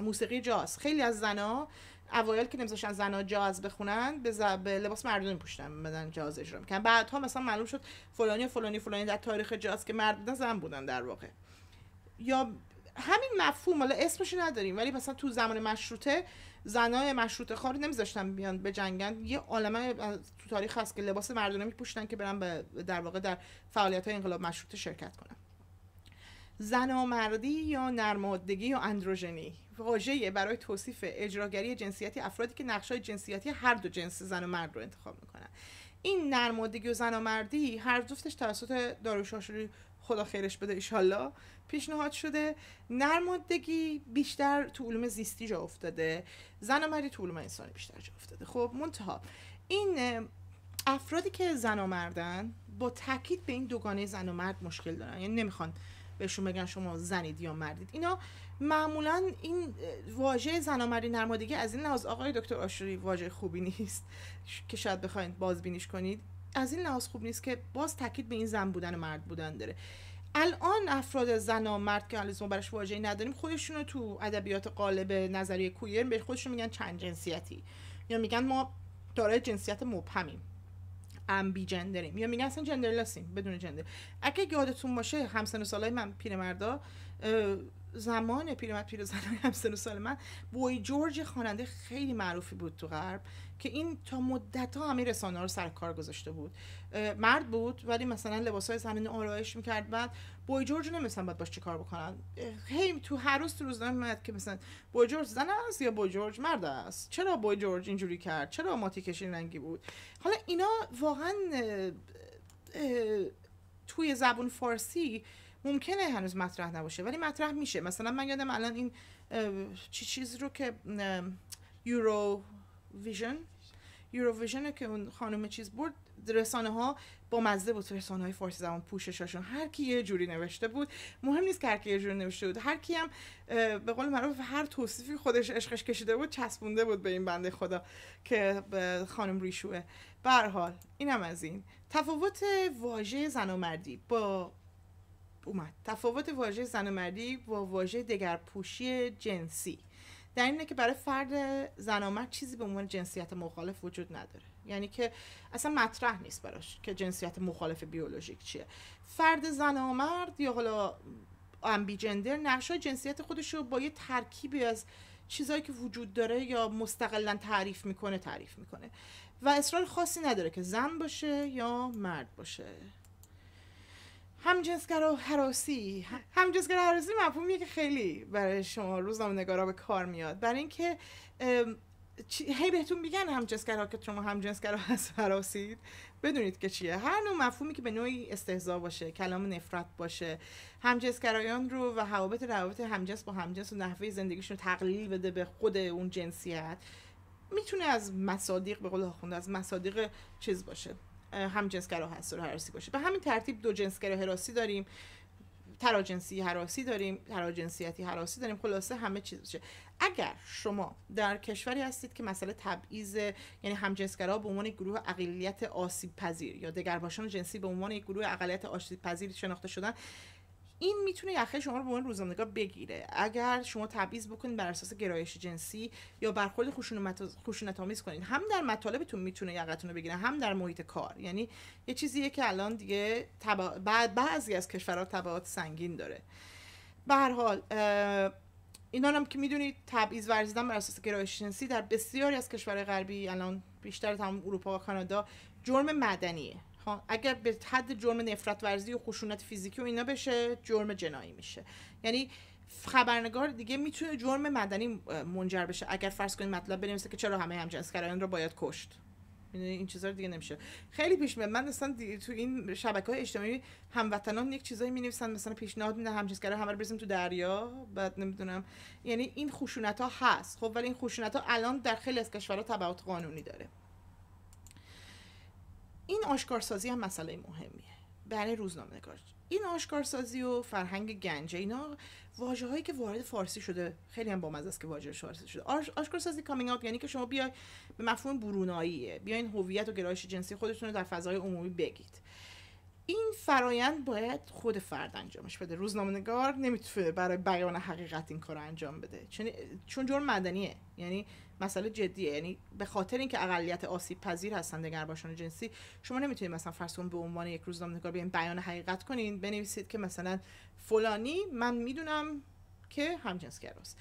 [SPEAKER 1] موسیقی جاز خیلی از زنا اوایل که نمیذاشتن زنا جاز بخونن به, ز... به لباس مردمی پوشتن بدن جاز اجرا میکنن بعد ها مثلا معلوم شد فلانی و فلانی فلانی در تاریخ جاز که مرد بودن زن بودن در واقع یا همین مفهوم حالا اسمش نداریم ولی مثلا تو زمان مشروطه زنای مشروطه خاری نمیذاشتن بیان به جنگن یه عالمه تو تاریخ هست که لباس مردونه میپوشتن که برن به در واقع در فعالیت های انقلاب مشروطه شرکت کنن زن و مردی یا نرمادگی یا اندروژنی واژه برای توصیف اجراگری جنسیتی افرادی که نقشای جنسیتی هر دو جنس زن و مرد رو انتخاب میکنن این نرمادگی و زن و مردی هر جفتش توسط داروشاشوری خدا خیرش بده ایشالله پیشنهاد شده نرمادگی بیشتر تو علوم زیستی جا افتاده زن و مردی تو علوم انسانی بیشتر جا افتاده خب منتها این افرادی که زن و مردن با تاکید به این دوگانه زن و مرد مشکل دارن یعنی نمیخوان بهشون بگن شما زنید یا مردید اینا معمولا این واژه زن و مردی نرمادگی از این لحاظ آقای دکتر آشوری واژه خوبی نیست که شاید بخواید بازبینیش کنید از این لحاظ خوب نیست که باز تاکید به این زن بودن و مرد بودن داره الان افراد زن و مرد که هنوز ما براش واژه‌ای نداریم خودشونو تو ادبیات قالب نظریه کویر به خودشون میگن چند جنسیتی یا میگن ما دارای جنسیت مبهمیم امبی جندریم یا میگن اصلا جندرلسیم بدون جندر اگه یادتون باشه همسن سالای من پیرمردا زمان پیرمرد پیرزنهای همسن و سال من بوی جورج خواننده خیلی معروفی بود تو غرب که این تا مدت ها همه رسانه رو سر کار گذاشته بود مرد بود ولی مثلا لباس های زنان آرایش میکرد بعد بوی جورج نمیستن باید باش چی کار بکنن هی تو هر روز تو روزنامه میاد که مثلا بوی جورج زن است یا بوی جورج مرد است چرا بوی جورج اینجوری کرد چرا ماتی کشین رنگی بود حالا اینا واقعا توی زبون فارسی ممکنه هنوز مطرح نباشه ولی مطرح میشه مثلا من یادم الان این چی چیز رو که یورو ویژن یوروویژن که اون خانم چیز برد رسانه ها با مزه بود رسانه های فارسی زبان هر کی یه جوری نوشته بود مهم نیست که هر کی یه جوری نوشته بود هر کی هم به قول معروف هر توصیفی خودش عشقش کشیده بود چسبونده بود به این بنده خدا که خانم ریشوه به حال اینم از این تفاوت واژه زن و مردی با اومد تفاوت واژه زن و مردی با واژه دگرپوشی جنسی در اینه که برای فرد زن و مرد چیزی به عنوان جنسیت مخالف وجود نداره یعنی که اصلا مطرح نیست براش که جنسیت مخالف بیولوژیک چیه فرد زن و مرد یا حالا امبی جندر جنسیت خودش رو با یه ترکیبی از چیزهایی که وجود داره یا مستقلا تعریف میکنه تعریف میکنه و اصرار خاصی نداره که زن باشه یا مرد باشه همجنسگرا حراسی همجنسگرا حراسی مفهومیه که خیلی برای شما روزنامه نگارا به کار میاد برای اینکه هی بهتون میگن همجنسگرا که شما همجنسگرا هست حراسید بدونید که چیه هر نوع مفهومی که به نوعی استهزا باشه کلام نفرت باشه همجنسگرایان رو و حوابط روابط همجنس با همجنس و نحوه زندگیشون رو تقلیل بده به خود اون جنسیت میتونه از مصادیق به قول از مصادیق چیز باشه هم جنسگرا و حراسی باشه به همین ترتیب دو جنسگرا حراسی داریم تراجنسی حراسی داریم تراجنسیتی حراسی داریم خلاصه همه چیز اگر شما در کشوری هستید که مسئله تبعیض یعنی همجنسگرا به عنوان گروه اقلیت آسیب پذیر یا دگرباشان جنسی به عنوان یک گروه اقلیت آسیب پذیر شناخته شدن این میتونه یخه شما رو به عنوان روزنامه‌نگار بگیره اگر شما تبعیض بکنید بر اساس گرایش جنسی یا برخورد خشونت آمیز کنید هم در مطالبتون میتونه یقتون رو بگیره هم در محیط کار یعنی یه چیزیه که الان دیگه بعضی از کشورها تبعات سنگین داره به هر حال اینا هم که میدونید تبعیض ورزیدن بر اساس گرایش جنسی در بسیاری از کشورهای غربی الان بیشتر تمام اروپا و کانادا جرم مدنیه ها اگر به حد جرم نفرت ورزی و خشونت فیزیکی و اینا بشه جرم جنایی میشه یعنی خبرنگار دیگه میتونه جرم مدنی منجر بشه اگر فرض کنید مطلب بنویسه که چرا همه کردن رو باید کشت یعنی این چیزا دیگه نمیشه خیلی پیش میاد من مثلا تو این شبکه های اجتماعی هموطنان یک چیزایی می نویسن مثلا پیشنهاد میدن همجنسگرا همه رو بزنیم تو دریا بعد نمیدونم یعنی این خشونت ها هست خب ولی این خشونت ها الان در خیلی از کشورها تبعات قانونی داره این آشکارسازی هم مسئله مهمیه برای روزنامه نگار این آشکارسازی و فرهنگ گنجه اینا واجه هایی که وارد فارسی شده خیلی هم بامزه است که واژه فارسی شده آشکارسازی کامینگ اوت یعنی که شما بیا به مفهوم بروناییه بیاین هویت و گرایش جنسی خودتون رو در فضای عمومی بگید این فرایند باید خود فرد انجامش بده روزنامه نگار نمیتونه برای بیان حقیقت این کار انجام بده چون چون جرم مدنیه یعنی مسئله جدیه یعنی به خاطر اینکه اقلیت آسیب پذیر هستن و جنسی شما نمیتونید مثلا فرسون به عنوان یک روزنامه‌نگار بیاین بیان حقیقت کنین بنویسید که مثلا فلانی من میدونم که همجنسگراست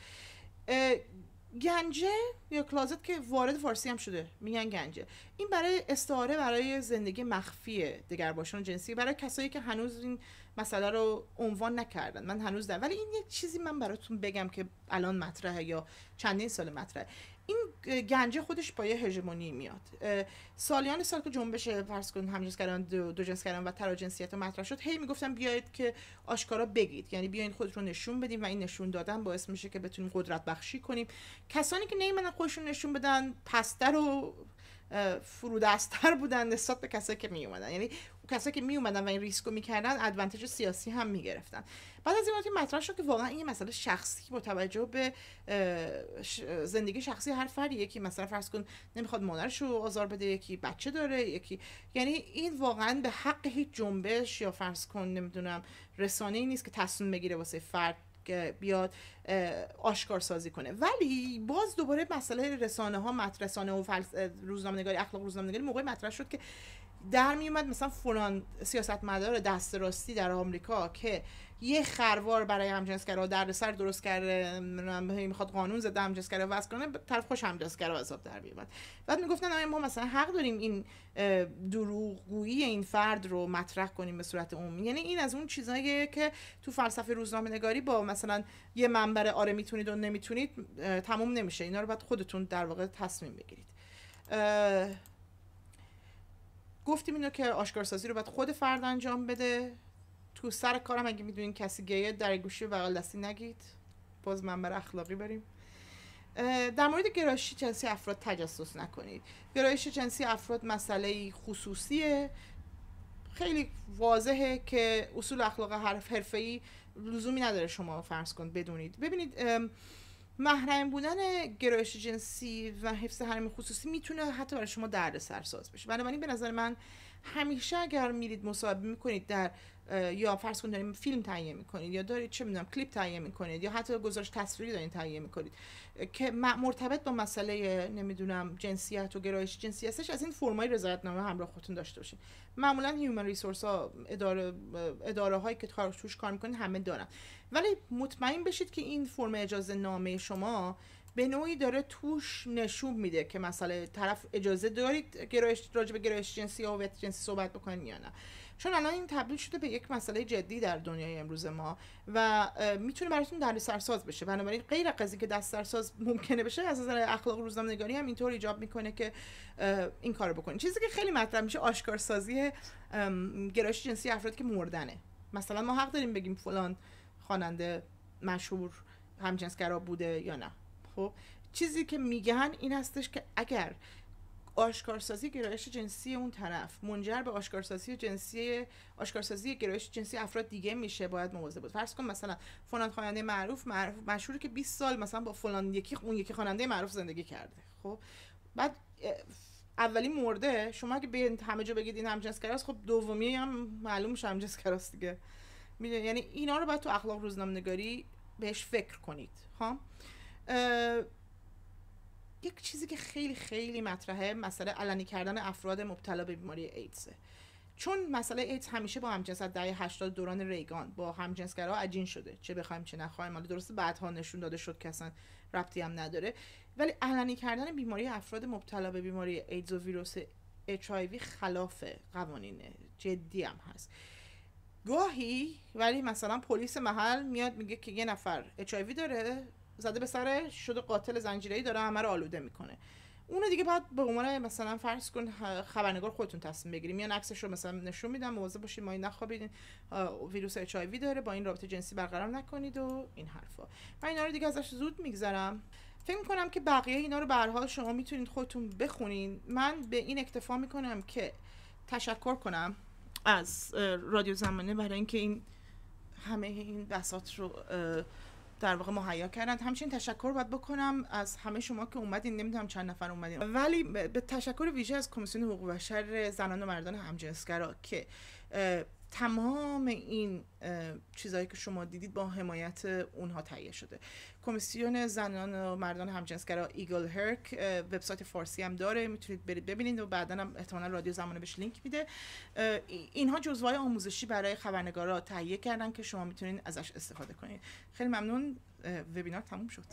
[SPEAKER 1] گنجه یا کلازت که وارد فارسی هم شده میگن گنجه این برای استعاره برای زندگی مخفی و جنسی برای کسایی که هنوز این مسئله رو عنوان نکردن من هنوز در ولی این یک چیزی من براتون بگم که الان مطرحه یا چندین سال مطرحه این گنجه خودش با یه هژمونی میاد سالیان سال که جنبش فرض همجنس کردن دو, جنس کردن و تراجنسیت مطرح شد هی میگفتن بیایید که آشکارا بگید یعنی بیاین خود رو نشون بدیم و این نشون دادن باعث میشه که بتونیم قدرت بخشی کنیم کسانی که نمیدونن خودشون نشون بدن پستر و فرودستر بودن نسبت به کسایی که می اومدن یعنی کسایی که می اومدن و این ریسکو میکردن ادوانتج سیاسی هم گرفتن بعد از این مطرح شد که واقعا این مسئله شخصی با توجه به زندگی شخصی هر فرد یکی مثلا فرض کن نمیخواد مادرش رو آزار بده یکی بچه داره یکی یعنی این واقعا به حق هیچ جنبش یا فرض کن نمیدونم رسانه ای نیست که تصمیم بگیره واسه فرد بیاد آشکار سازی کنه ولی باز دوباره مسئله رسانه ها مدرسانه و فلس... روزنامه نگاری اخلاق روزنامه نگاری موقع مطرح شد که در می اومد مثلا فلان سیاستمدار دست راستی در آمریکا که یه خروار برای همجنسگرا دردسر درست کرده میخواد قانون زده همجنسگرا وضع کنه طرف خوش همجنسگرا حساب در بیاد بعد میگفتن ما مثلا حق داریم این دروغگویی این فرد رو مطرح کنیم به صورت عمومی یعنی این از اون چیزهایی که تو فلسفه روزنامه نگاری با مثلا یه منبر آره میتونید و نمیتونید تموم نمیشه اینا رو باید خودتون در واقع تصمیم بگیرید گفتیم اینو که آشکارسازی رو باید خود فرد انجام بده تو سر کارم اگه میدونین کسی گیه در گوشی و دستی نگید باز من بر اخلاقی بریم در مورد گرایش جنسی افراد تجسس نکنید گرایش جنسی افراد مسئله خصوصیه خیلی واضحه که اصول اخلاق حرف حرفه‌ای لزومی نداره شما فرض کن بدونید ببینید محرم بودن گرایش جنسی و حفظ حرم خصوصی میتونه حتی برای شما دردسر ساز بشه بنابراین به نظر من همیشه اگر میرید مصاحبه میکنید در یا فرض کن داریم فیلم تهیه میکنید یا دارید چه میدونم کلیپ تهیه میکنید یا حتی گزارش تصویری دارین تهیه میکنید که مرتبط با مسئله نمیدونم جنسیت و گرایش جنسی هستش از این فرمای نامه همراه خودتون داشته باشین معمولا هیومن ریسورس ها اداره اداره هایی که کار توش کار میکنین همه دارن ولی مطمئن بشید که این فرم اجازه نامه شما به نوعی داره توش نشون میده که مثلا طرف اجازه دارید گرایش راجع به گرایش جنسی یا جنسی صحبت بکنین یا نه چون الان این تبدیل شده به یک مسئله جدی در دنیای امروز ما و میتونه براتون دردسرساز بشه بنابراین غیر قضیه که دسترساز ممکنه بشه از نظر اخلاق روزنامه‌نگاری هم اینطور ایجاب میکنه که این کارو بکنید چیزی که خیلی مطرح میشه آشکارسازی گرایش جنسی افراد که مردنه مثلا ما حق داریم بگیم فلان خواننده مشهور همجنسگرا بوده یا نه خب چیزی که میگن این هستش که اگر آشکارسازی گرایش جنسی اون طرف منجر به آشکارسازی جنسی آشکارسازی گرایش جنسی افراد دیگه میشه باید مواظب بود فرض کن مثلا فلان خواننده معروف, معروف مشهوره که 20 سال مثلا با فلان یکی اون یکی خواننده معروف زندگی کرده خب بعد اولی مرده شما اگه به همه جا بگید این همجنسگراست خب دومی هم معلوم میشه همجنسگراست دیگه میدونی یعنی اینا رو باید تو اخلاق روزنامه‌نگاری بهش فکر کنید خب؟ ها یک چیزی که خیلی خیلی مطرحه مسئله علنی کردن افراد مبتلا به بیماری ایدز. چون مسئله ایدز همیشه با همجنس از دهه 80 دوران ریگان با همجنسگرا عجین شده چه بخوایم چه نخوایم حالا درست بعدها نشون داده شد که اصلا ربطی هم نداره ولی علنی کردن بیماری افراد مبتلا به بیماری ایدز و ویروس HIV خلاف قوانین جدی هم هست گاهی ولی مثلا پلیس محل میاد میگه که یه نفر اچ داره زده به سرش شده قاتل زنجیری داره همه رو آلوده میکنه اونو دیگه بعد به عنوان مثلا فرض کن خبرنگار خودتون تصمیم بگیریم یا عکسش رو مثلا نشون میدم مواظب باشید ما این نخوابیدین ویروس اچ داره با این رابطه جنسی برقرار نکنید و این حرفا من اینا رو دیگه ازش زود میگذرم فکر میکنم که بقیه اینا رو به حال شما میتونید خودتون بخونین من به این اکتفا میکنم که تشکر کنم از رادیو زمانه برای اینکه این همه این بسات رو در واقع مهیا کردن همچنین تشکر باید بکنم از همه شما که اومدین نمیدونم چند نفر اومدین ولی به تشکر ویژه از کمیسیون حقوق بشر زنان و مردان همجنسگرا که تمام این چیزهایی که شما دیدید با حمایت اونها تهیه شده کمیسیون زنان و مردان همجنسگرا ایگل هرک وبسایت فارسی هم داره میتونید برید ببینید و بعدا هم احتمالا رادیو زمانه بهش لینک میده اینها جزوهای آموزشی برای خبرنگارا تهیه کردن که شما میتونید ازش استفاده کنید خیلی ممنون وبینار تموم شد